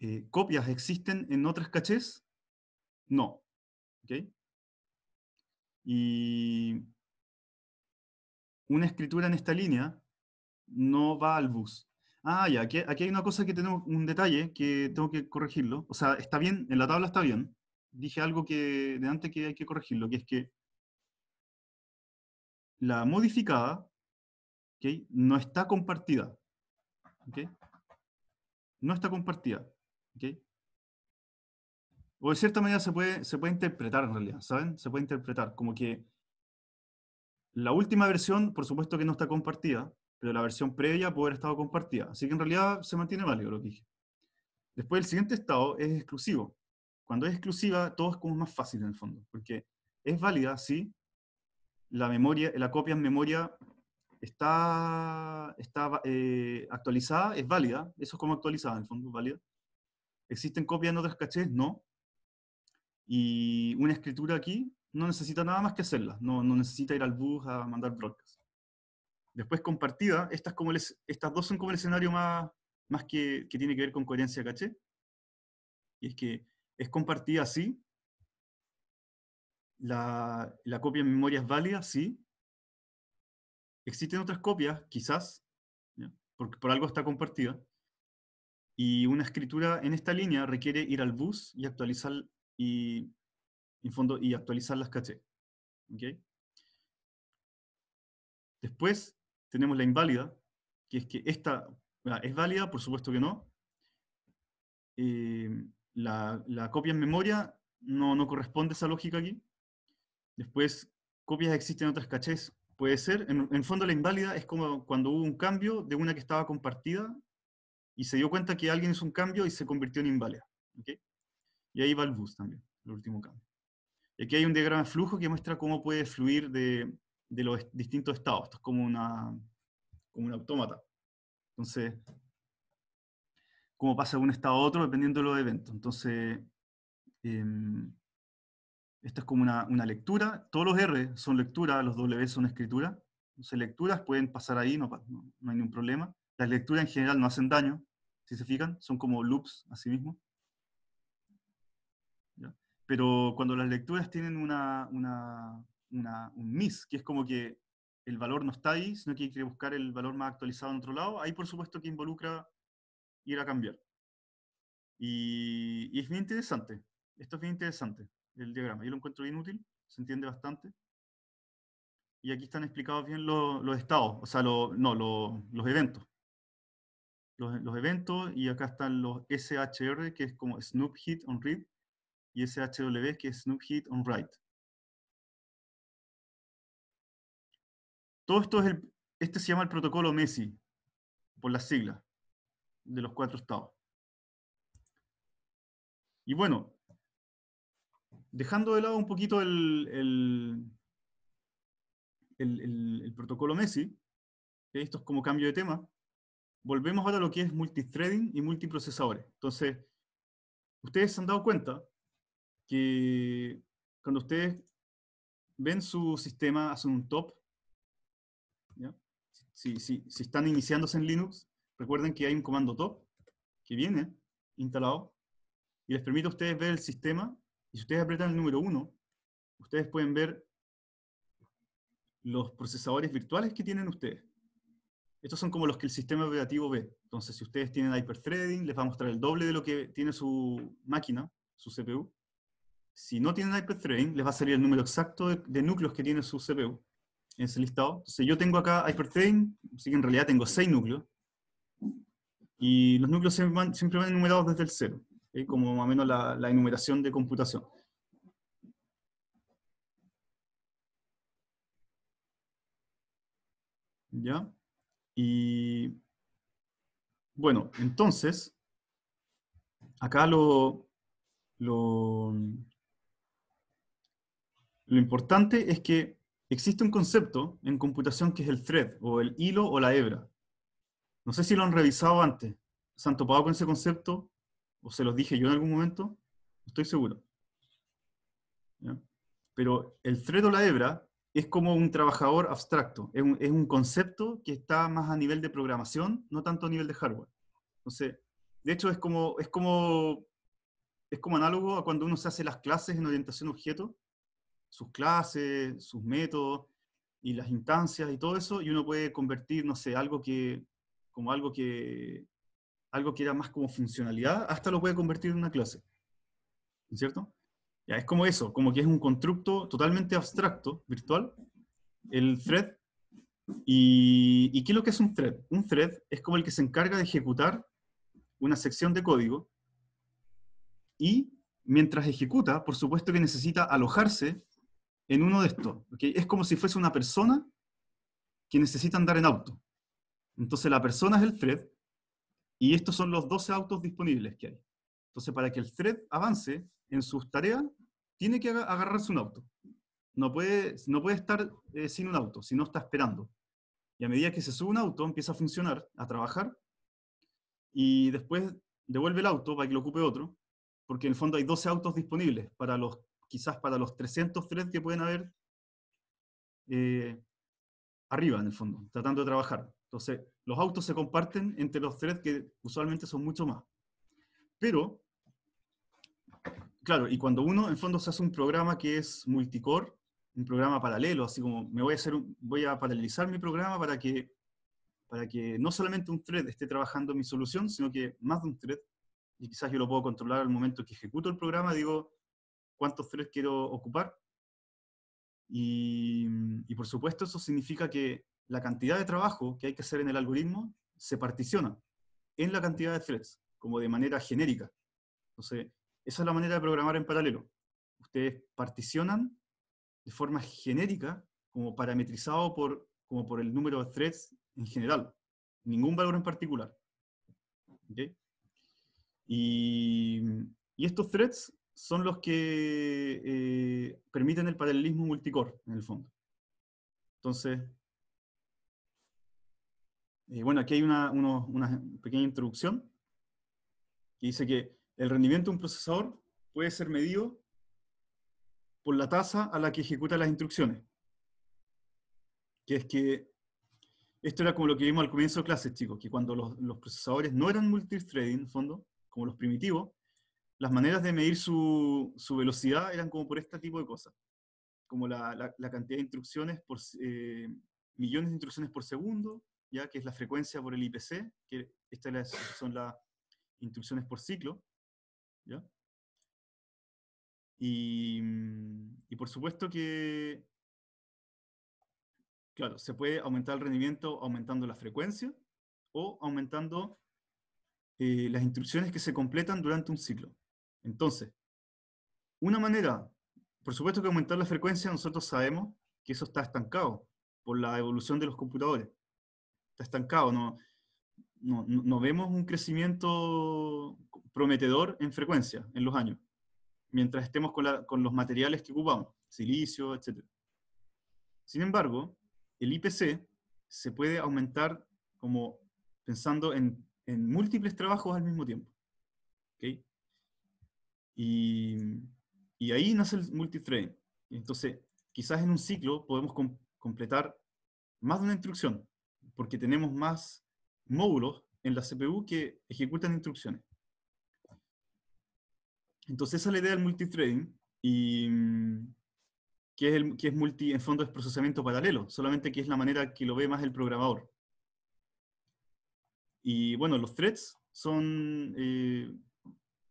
Eh, ¿Copias existen en otras cachés? No. ¿Okay? Y una escritura en esta línea no va al bus. Ah, ya, aquí, aquí hay una cosa que tenemos, un detalle que tengo que corregirlo. O sea, está bien, en la tabla está bien. Dije algo que de antes que hay que corregirlo, que es que la modificada que no está compartida. ¿okay? No está compartida. ¿okay? O de cierta manera se puede, se puede interpretar en realidad, ¿saben? Se puede interpretar como que la última versión, por supuesto que no está compartida, pero la versión previa puede haber estado compartida. Así que en realidad se mantiene válido lo que dije. Después el siguiente estado es exclusivo. Cuando es exclusiva, todo es como más fácil en el fondo, porque es válida, sí, la memoria, la copia en memoria está, eh, actualizada, es válida, eso es como actualizada en el fondo, válida. ¿Existen copias en otras cachés? No. Y una escritura aquí no necesita nada más que hacerla, no, necesita ir al bus a mandar broadcast. Después compartida, estas, como les, estas dos son como el escenario más, más que, que tiene que ver con coherencia caché. Y es que es compartida así, la, copia en memoria es válida, sí. Existen otras copias, quizás, porque por algo está compartida. Y una escritura en esta línea requiere ir al bus y actualizar, y, en fondo, y actualizar las caché. ¿okay? Después tenemos la inválida, que es que esta ah, es válida, por supuesto que no. Eh, la, copia en memoria no, no corresponde a esa lógica aquí. Después, copias existen en otras cachés. Puede ser, en, en, fondo la inválida es como cuando hubo un cambio de una que estaba compartida y se dio cuenta que alguien hizo un cambio y se convirtió en inválida. ¿okay? Y ahí va el bus también, el último cambio. Y aquí hay un diagrama de flujo que muestra cómo puede fluir de, de los distintos estados. Esto es como una, como un autómata. Entonces, cómo pasa de un estado a otro dependiendo de los eventos. Entonces, em, esto es como una, una, lectura. Todos los R son lectura, los W son escritura. Entonces, lecturas pueden pasar ahí, no, no, hay ningún problema. Las lecturas en general no hacen daño, si se fijan, son como loops a sí mismo. Pero cuando las lecturas tienen una, una, un miss, que es como que el valor no está ahí, sino que hay que buscar el valor más actualizado en otro lado, ahí por supuesto que involucra ir a cambiar. y es bien interesante, esto es bien interesante el diagrama. Yo lo encuentro inútil, se entiende bastante. Y aquí están explicados bien los, estados, o sea, no, los eventos. Los, eventos, y acá están los SHR, que es como Snoop Hit on Read, y SHW, que es Snoop Hit on Write. Todo esto es el, este se llama el protocolo messi por las siglas de los cuatro estados. Y bueno, dejando de lado un poquito el, protocolo Messi, esto es como cambio de tema, volvemos ahora a lo que es multithreading y multiprocesadores. Entonces, ustedes se han dado cuenta que cuando ustedes ven su sistema, hacen un top, Si, si están iniciándose en Linux, recuerden que hay un comando top que viene instalado y les permite a ustedes ver el sistema y si ustedes apretan el número 1, ustedes pueden ver los procesadores virtuales que tienen ustedes. Estos son como los que el sistema operativo ve. Entonces, si ustedes tienen hyperthreading, les va a mostrar el doble de lo que tiene su máquina, su CPU. Si no tienen hyperthreading, les va a salir el número exacto de, núcleos que tiene su CPU en ese listado. Entonces, yo tengo acá hyperthreading, así que en realidad tengo 6 núcleos. Y los núcleos siempre van, siempre enumerados desde el 0 como más o menos la, enumeración de computación. ¿Ya? Y bueno, entonces, acá lo, lo, lo, importante es que existe un concepto en computación que es el thread, o el hilo o la hebra. No sé si lo han revisado antes, se han topado con ese concepto, o se los dije yo en algún momento, estoy seguro. Pero el thread o la hebra es como un trabajador abstracto, es un, concepto que está más a nivel de programación, no tanto a nivel de hardware. sé de hecho es como, es como, es como análogo a cuando uno se hace las clases en orientación objeto, sus clases, sus métodos y las instancias y todo eso, y uno puede convertir, no sé, algo que, como algo que, algo que era más como funcionalidad, hasta lo puede convertir en una clase. cierto? Ya, es como eso, como que es un constructo totalmente abstracto, virtual, el thread. Y, qué es lo que es un thread? Un thread es como el que se encarga de ejecutar una sección de código y mientras ejecuta, por supuesto que necesita alojarse en uno de estos. ¿okay? Es como si fuese una persona que necesita andar en auto. Entonces la persona es el thread y estos son los 12 autos disponibles que hay. Entonces, para que el thread avance en sus tareas, tiene que agarrarse un auto. No puede, no puede estar eh, sin un auto, si no está esperando. Y a medida que se sube un auto, empieza a funcionar, a trabajar, y después devuelve el auto para que lo ocupe otro, porque en el fondo hay 12 autos disponibles para los, quizás para los 300 threads que pueden haber eh, arriba, en el fondo, tratando de trabajar. Entonces, los autos se comparten entre los threads que usualmente son mucho más. Pero, claro, y cuando uno en fondo se hace un programa que es multicore, un programa paralelo, así como me voy a hacer, voy a paralelizar mi programa para que, para que no solamente un thread esté trabajando mi solución, sino que más de un thread, y quizás yo lo puedo controlar al momento que ejecuto el programa, digo cuántos threads quiero ocupar. y por supuesto eso significa que la cantidad de trabajo que hay que hacer en el algoritmo se particiona en la cantidad de threads, como de manera genérica. Entonces, esa es la manera de programar en paralelo. Ustedes particionan de forma genérica, como parametrizado por, como por el número de threads en general, ningún valor en particular. Y, y, estos threads son los que eh, permiten el paralelismo multicore, en el fondo. Entonces, bueno, aquí hay una, pequeña introducción que dice que el rendimiento de un procesador puede ser medido por la tasa a la que ejecuta las instrucciones. Que es que esto era como lo que vimos al comienzo de clases, chicos, que cuando los, procesadores no eran multithreading, en el fondo, como los primitivos, las maneras de medir su, velocidad eran como por este tipo de cosas, como la, cantidad de instrucciones por eh, millones de instrucciones por segundo, ya que es la frecuencia por el IPC, que estas son las instrucciones por ciclo, Y, por supuesto que, claro, se puede aumentar el rendimiento aumentando la frecuencia o aumentando eh, las instrucciones que se completan durante un ciclo. Entonces, una manera, por supuesto que aumentar la frecuencia nosotros sabemos que eso está estancado por la evolución de los computadores estancado, no, no, vemos un crecimiento prometedor en frecuencia en los años, mientras estemos con, los materiales que ocupamos, silicio, etc. Sin embargo, el IPC se puede aumentar como pensando en, múltiples trabajos al mismo tiempo. Y, ahí nace el multithreading. Entonces, quizás en un ciclo podemos completar más de una instrucción, porque tenemos más módulos en la CPU que ejecutan instrucciones. Entonces esa es la idea del multithreading, y, mm, que, es multi, en fondo es procesamiento paralelo, solamente que es la manera que lo ve más el programador. Y bueno, los threads son... Eh,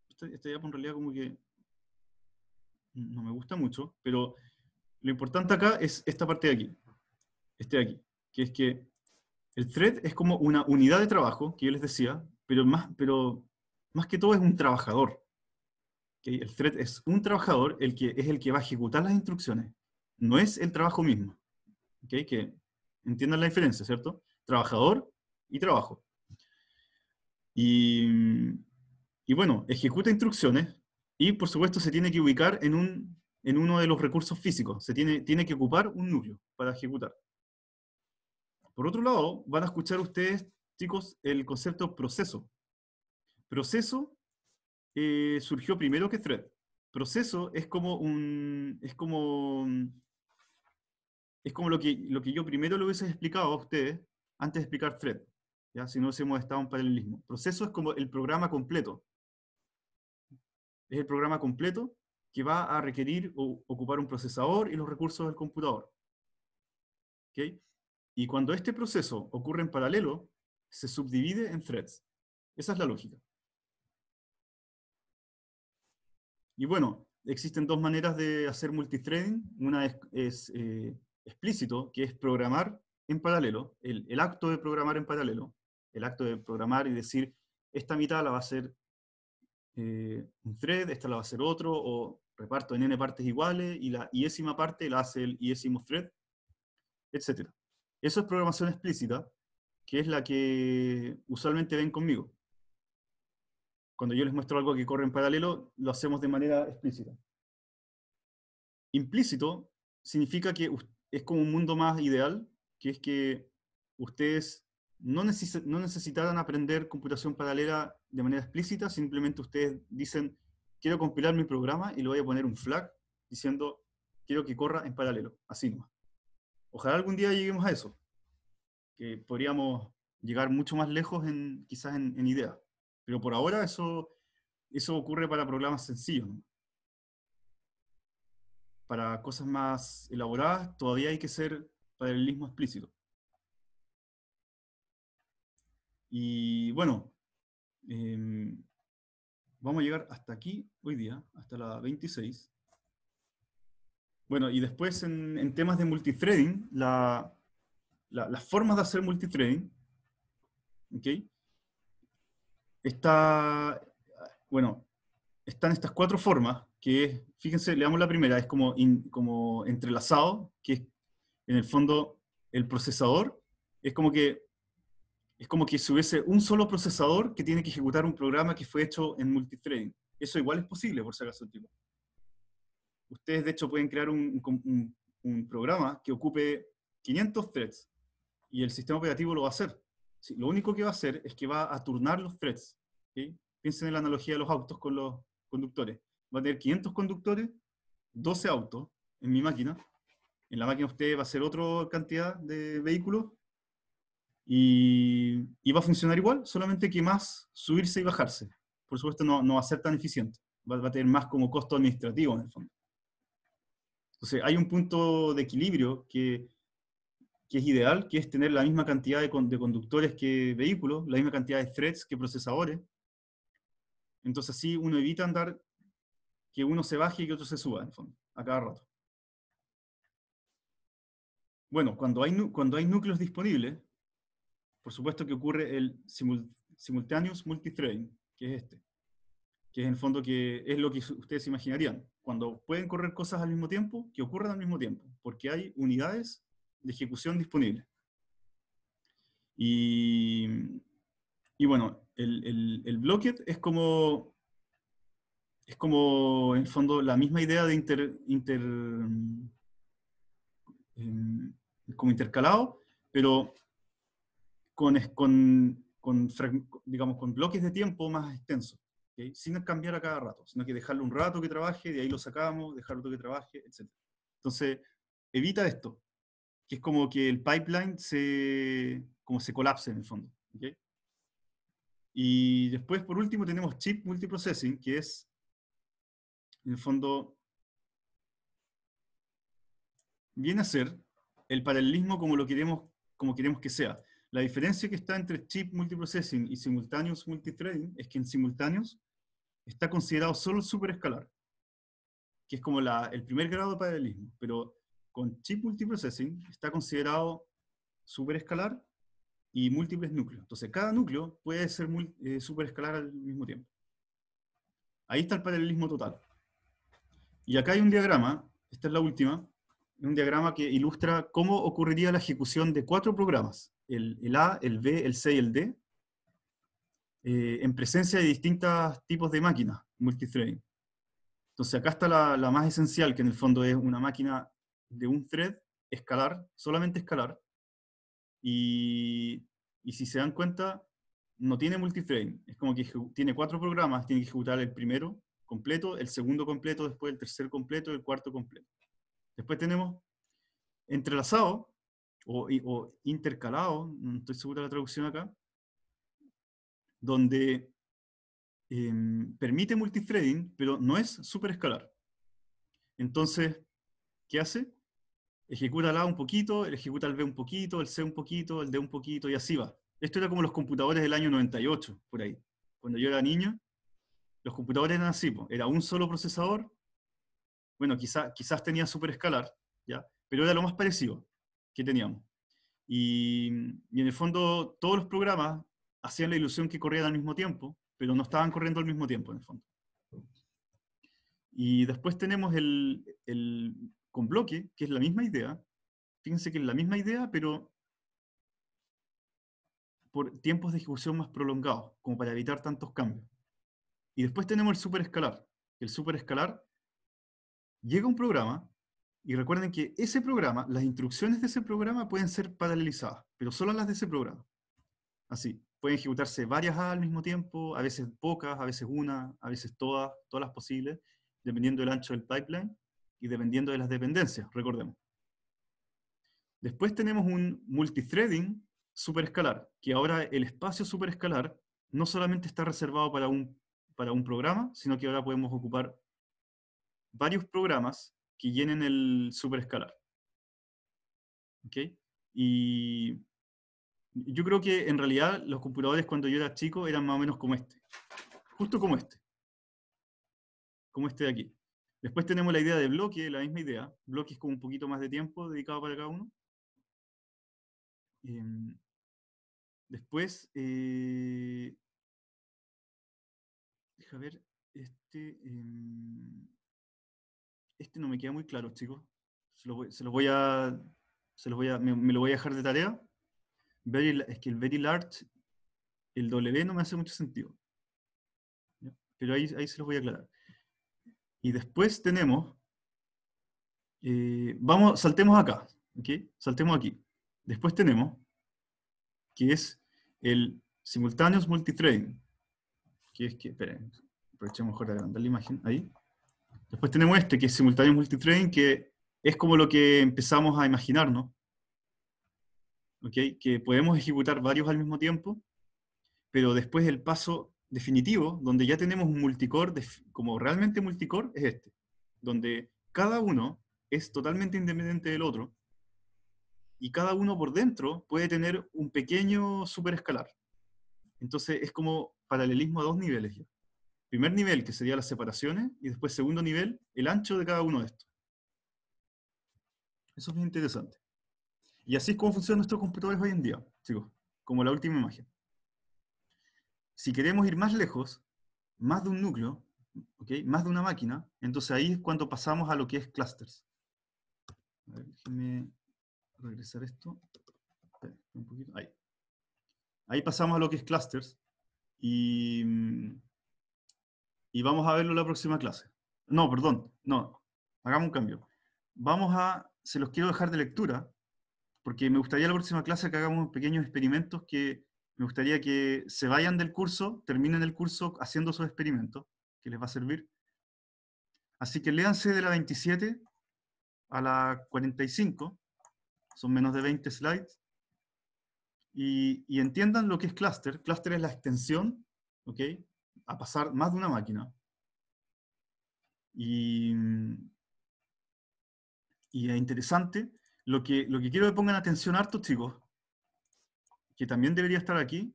este, este en realidad como que no me gusta mucho, pero lo importante acá es esta parte de aquí, este de aquí, que es que el thread es como una unidad de trabajo, que yo les decía, pero más, pero más que todo es un trabajador. El thread es un trabajador, el que es el que va a ejecutar las instrucciones. No es el trabajo mismo. Que entiendan la diferencia, ¿cierto? Trabajador y trabajo. Y, y bueno, ejecuta instrucciones y por supuesto se tiene que ubicar en, un, en uno de los recursos físicos. Se tiene, tiene que ocupar un núcleo para ejecutar. Por otro lado, van a escuchar ustedes, chicos, el concepto proceso. Proceso eh, surgió primero que thread. Proceso es como un... Es como, es como lo, que, lo que yo primero le hubiese explicado a ustedes antes de explicar thread. ¿ya? Si no hubiésemos estado en paralelismo. Proceso es como el programa completo. Es el programa completo que va a requerir o ocupar un procesador y los recursos del computador. ¿Okay? Y cuando este proceso ocurre en paralelo, se subdivide en threads. Esa es la lógica. Y bueno, existen dos maneras de hacer multithreading. Una es, eh, explícito, que es programar en paralelo, el, acto de programar en paralelo, el acto de programar y decir, esta mitad la va a hacer eh, un thread, esta la va a hacer otro, o reparto en n partes iguales, y la iésima parte la hace el iésimo thread, etc. Eso es programación explícita, que es la que usualmente ven conmigo. Cuando yo les muestro algo que corre en paralelo, lo hacemos de manera explícita. Implícito significa que es como un mundo más ideal, que es que ustedes no, necesitarán aprender computación paralela de manera explícita, simplemente ustedes dicen, quiero compilar mi programa y le voy a poner un flag diciendo, quiero que corra en paralelo, así nomás ojalá algún día lleguemos a eso, que podríamos llegar mucho más lejos en, quizás en, ideas. Pero por ahora eso, eso ocurre para programas sencillos. Para cosas más elaboradas todavía hay que ser paralelismo explícito. Y bueno, em, vamos a llegar hasta aquí hoy día, hasta la 26. Bueno, y después en, temas de multithreading, las formas de hacer multithreading, ¿okay? Está, bueno, están estas cuatro formas, que es, fíjense, le damos la primera, es como, como entrelazado, que es en el fondo el procesador, es como que es como que si hubiese un solo procesador que tiene que ejecutar un programa que fue hecho en multithreading. Eso igual es posible, por si acaso, tipo. Ustedes, de hecho, pueden crear un, programa que ocupe 500 threads y el sistema operativo lo va a hacer. lo único que va a hacer es que va a turnar los threads. Piensen en la analogía de los autos con los conductores. Va a tener 500 conductores, 12 autos en mi máquina. En la máquina usted va a hacer otra cantidad de vehículos y, va a funcionar igual, solamente que más subirse y bajarse. Por supuesto, no, va a ser tan eficiente. va a tener más como costo administrativo en el fondo. Entonces, hay un punto de equilibrio que, es ideal, que es tener la misma cantidad de, conductores que vehículos, la misma cantidad de threads que procesadores. Entonces, así uno evita andar que uno se baje y que otro se suba, en fondo, a cada rato. Bueno, cuando hay, cuando hay núcleos disponibles, por supuesto que ocurre el simultaneous multithreading, que es este que es en el fondo que es lo que ustedes imaginarían. Cuando pueden correr cosas al mismo tiempo, que ocurran al mismo tiempo, porque hay unidades de ejecución disponibles. Y, bueno, el, el, blocket es como, es como, en el fondo, la misma idea de inter, inter em, como intercalado, pero con, con, digamos, con bloques de tiempo más extensos sin cambiar a cada rato, sino que dejarlo un rato que trabaje, de ahí lo sacamos, dejarlo que trabaje, etc. Entonces, evita esto, que es como que el pipeline se, como se colapse en el fondo. Y después, por último, tenemos chip multiprocessing, que es, en el fondo, viene a ser el paralelismo como lo queremos, como queremos que sea. La diferencia que está entre chip multiprocessing y simultáneos multithreading es que en simultáneos está considerado solo superescalar, que es como el primer grado de paralelismo, pero con chip multiprocessing está considerado superescalar y múltiples núcleos. Entonces, cada núcleo puede ser eh, superescalar al mismo tiempo. Ahí está el paralelismo total. Y acá hay un diagrama, esta es la última, un diagrama que ilustra cómo ocurriría la ejecución de cuatro programas, el A, el B, el C y el D, eh, en presencia de distintos tipos de máquinas multithreading. Entonces acá está la, la, más esencial, que en el fondo es una máquina de un thread, escalar, solamente escalar. Y, y si se dan cuenta, no tiene multithreading. Es como que tiene cuatro programas, tiene que ejecutar el primero completo, el segundo completo, después el tercer completo, el cuarto completo. Después tenemos entrelazado o, o intercalado, no estoy seguro de la traducción acá, donde em, permite multithreading, pero no es escalar. Entonces, ¿qué hace? Ejecuta el A un poquito, el ejecuta el B un poquito, el C un poquito, el D un poquito, y así va. Esto era como los computadores del año 98, por ahí. Cuando yo era niño, los computadores eran así, era un solo procesador, bueno, quizá, quizás tenía superescalar, ¿ya? pero era lo más parecido que teníamos. y en el fondo, todos los programas hacían la ilusión que corrían al mismo tiempo, pero no estaban corriendo al mismo tiempo en el fondo. Y después tenemos el, el con bloque, que es la misma idea. Fíjense que es la misma idea, pero por tiempos de ejecución más prolongados, como para evitar tantos cambios. Y después tenemos el superescalar. El superescalar llega a un programa, y recuerden que ese programa, las instrucciones de ese programa pueden ser paralelizadas, pero solo las de ese programa. Así, pueden ejecutarse varias A al mismo tiempo, a veces pocas, a veces una, a veces todas, todas las posibles, dependiendo del ancho del pipeline y dependiendo de las dependencias, recordemos. Después tenemos un multithreading superescalar, que ahora el espacio superescalar no solamente está reservado para un, para un programa, sino que ahora podemos ocupar varios programas que llenen el superescalar. ¿Okay? Y yo creo que en realidad los computadores cuando yo era chico eran más o menos como este. Justo como este. Como este de aquí. Después tenemos la idea de bloque, la misma idea. Bloques con un poquito más de tiempo dedicado para cada uno. Em, después, eh, deja ver, este, em, este no me queda muy claro, chicos. Se, lo voy, los voy a, se los voy a me lo voy a dejar de tarea es que el very large, el W no me hace mucho sentido. Pero ahí, ahí se los voy a aclarar. Y después tenemos, eh, vamos, saltemos acá, ¿ok? Saltemos aquí. Después tenemos, que es el simultáneos multitrading, que es que, esperen, aprovecho mejor de agrandar la imagen, ahí. Después tenemos este, que es multi multitrading, que es como lo que empezamos a imaginarnos, que podemos ejecutar varios al mismo tiempo, pero después el paso definitivo, donde ya tenemos un multicore, como realmente multicore, es este, donde cada uno es totalmente independiente del otro y cada uno por dentro puede tener un pequeño superescalar. Entonces es como paralelismo a dos niveles Primer nivel, que sería las separaciones, y después segundo nivel, el ancho de cada uno de estos. Eso es bien interesante. Y así es como funcionan nuestros computadores hoy en día, chicos, como la última imagen. Si queremos ir más lejos, más de un núcleo, más de una máquina, entonces ahí es cuando pasamos a lo que es clusters. A déjenme regresar esto. Ahí. Ahí pasamos a lo que es clusters y, mm, y vamos a verlo en la próxima clase. No, perdón, no, hagamos un cambio. Vamos a, se los quiero dejar de lectura porque me gustaría la próxima clase que hagamos pequeños experimentos que me gustaría que se vayan del curso, terminen el curso haciendo sus experimentos, que les va a servir. Así que léanse de la 27 a la 45, son menos de 20 slides, y, entiendan lo que es cluster. Cluster es la extensión, ¿ok? A pasar más de una máquina. Y, y es interesante lo que, lo que quiero que pongan atención harto, chicos, que también debería estar aquí,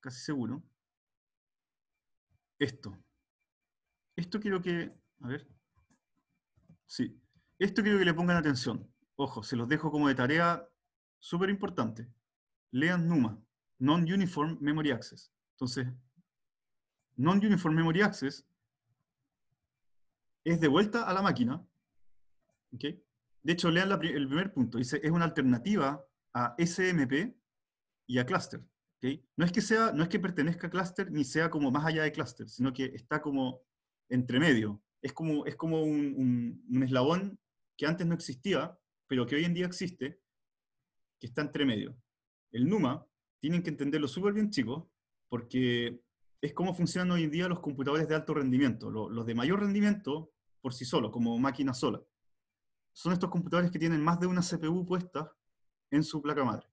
casi seguro, esto. Esto quiero que, a ver, sí, esto quiero que le pongan atención. Ojo, se los dejo como de tarea súper importante. Lean NUMA, Non-Uniform Memory Access. Entonces, Non-Uniform Memory Access es de vuelta a la máquina, ¿okay? De hecho, lean el primer punto. Dice, es una alternativa a SMP y a cluster. ¿okay? No, es que sea, no es que pertenezca a cluster ni sea como más allá de cluster, sino que está como entre medio. Es como, es como un, eslabón que antes no existía, pero que hoy en día existe, que está entre medio. El NUMA, tienen que entenderlo súper bien, chicos, porque es como funcionan hoy en día los computadores de alto rendimiento, los, de mayor rendimiento por sí solo, como máquina sola son estos computadores que tienen más de una CPU puesta en su placa madre.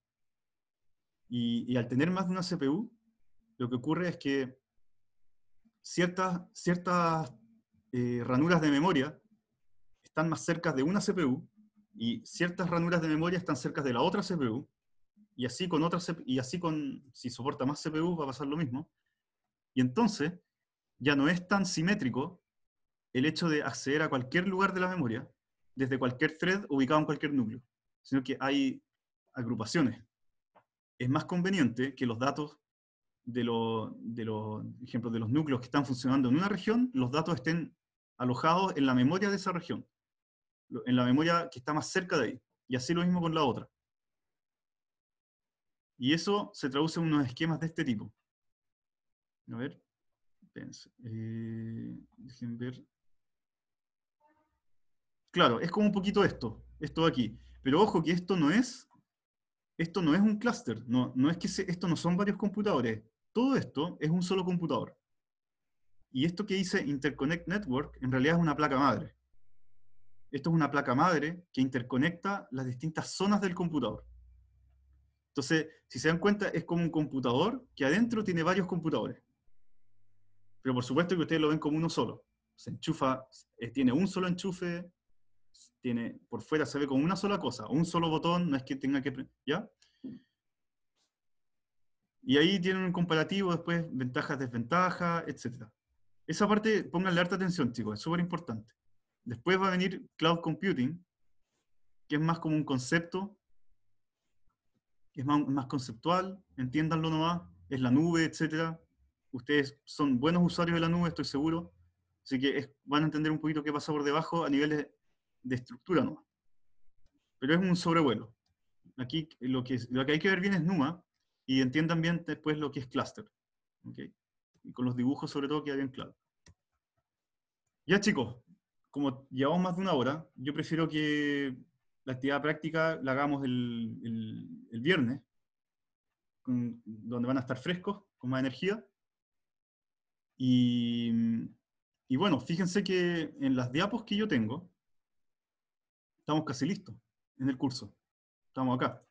Y, al tener más de una CPU, lo que ocurre es que ciertas, eh, ranuras de memoria están más cerca de una CPU y ciertas ranuras de memoria están cerca de la otra CPU y así con otras y así con si soporta más CPU va a pasar lo mismo. Y entonces ya no es tan simétrico el hecho de acceder a cualquier lugar de la memoria, desde cualquier thread ubicado en cualquier núcleo, sino que hay agrupaciones. Es más conveniente que los datos de, los ejemplos de los núcleos que están funcionando en una región, los datos estén alojados en la memoria de esa región, en la memoria que está más cerca de ahí. Y así lo mismo con la otra. Y eso se traduce en unos esquemas de este tipo. A ver, eh, ver Claro, es como un poquito esto, esto de aquí. Pero ojo que esto no es, esto no es un clúster, no, no es que esto no son varios computadores. Todo esto es un solo computador. Y esto que dice Interconnect Network en realidad es una placa madre. Esto es una placa madre que interconecta las distintas zonas del computador. Entonces, si se dan cuenta, es como un computador que adentro tiene varios computadores. Pero por supuesto que ustedes lo ven como uno solo. Se enchufa, eh, tiene un solo enchufe, tiene, por fuera se ve con una sola cosa, un solo botón, no es que tenga que, ¿ya? Y ahí tienen un comparativo, después ventajas, desventajas, etc. Esa parte, pónganle harta atención, chicos, es súper importante. Después va a venir Cloud Computing, que es más como un concepto, es más, conceptual, entiéndanlo nomás, es la nube, etc. Ustedes son buenos usuarios de la nube, estoy seguro, así que van a entender un poquito qué pasa por debajo a niveles de estructura NUMA. Pero es un sobrevuelo. Aquí lo que, lo que hay que ver bien es NUMA y entiendan bien después lo que es cluster. ¿okay? Y con los dibujos sobre todo queda bien claro. Ya chicos, como llevamos más de una hora, yo prefiero que la actividad práctica la hagamos el, viernes, donde van a estar frescos, con más energía. Y, y bueno, fíjense que en las diapos que yo tengo, estamos casi listos en el curso. Estamos acá.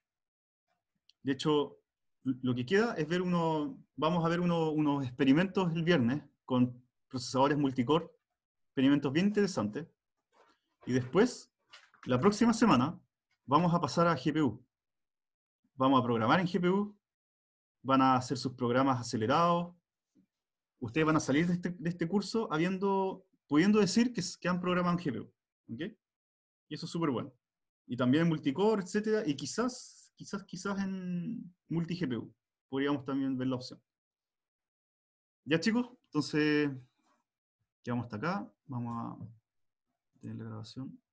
De hecho, lo que queda es ver uno, vamos a ver unos experimentos el viernes con procesadores multicore, experimentos bien interesantes. Y después, la próxima semana, vamos a pasar a GPU. Vamos a programar en GPU, van a hacer sus programas acelerados. Ustedes van a salir de este, de este curso habiendo, pudiendo decir que, que han programado en GPU. ¿okay? Y eso es súper bueno. Y también multicore, etcétera, y quizás, quizás, quizás en multi-GPU. Podríamos también ver la opción. Ya chicos, entonces, llegamos hasta acá. Vamos a tener la grabación.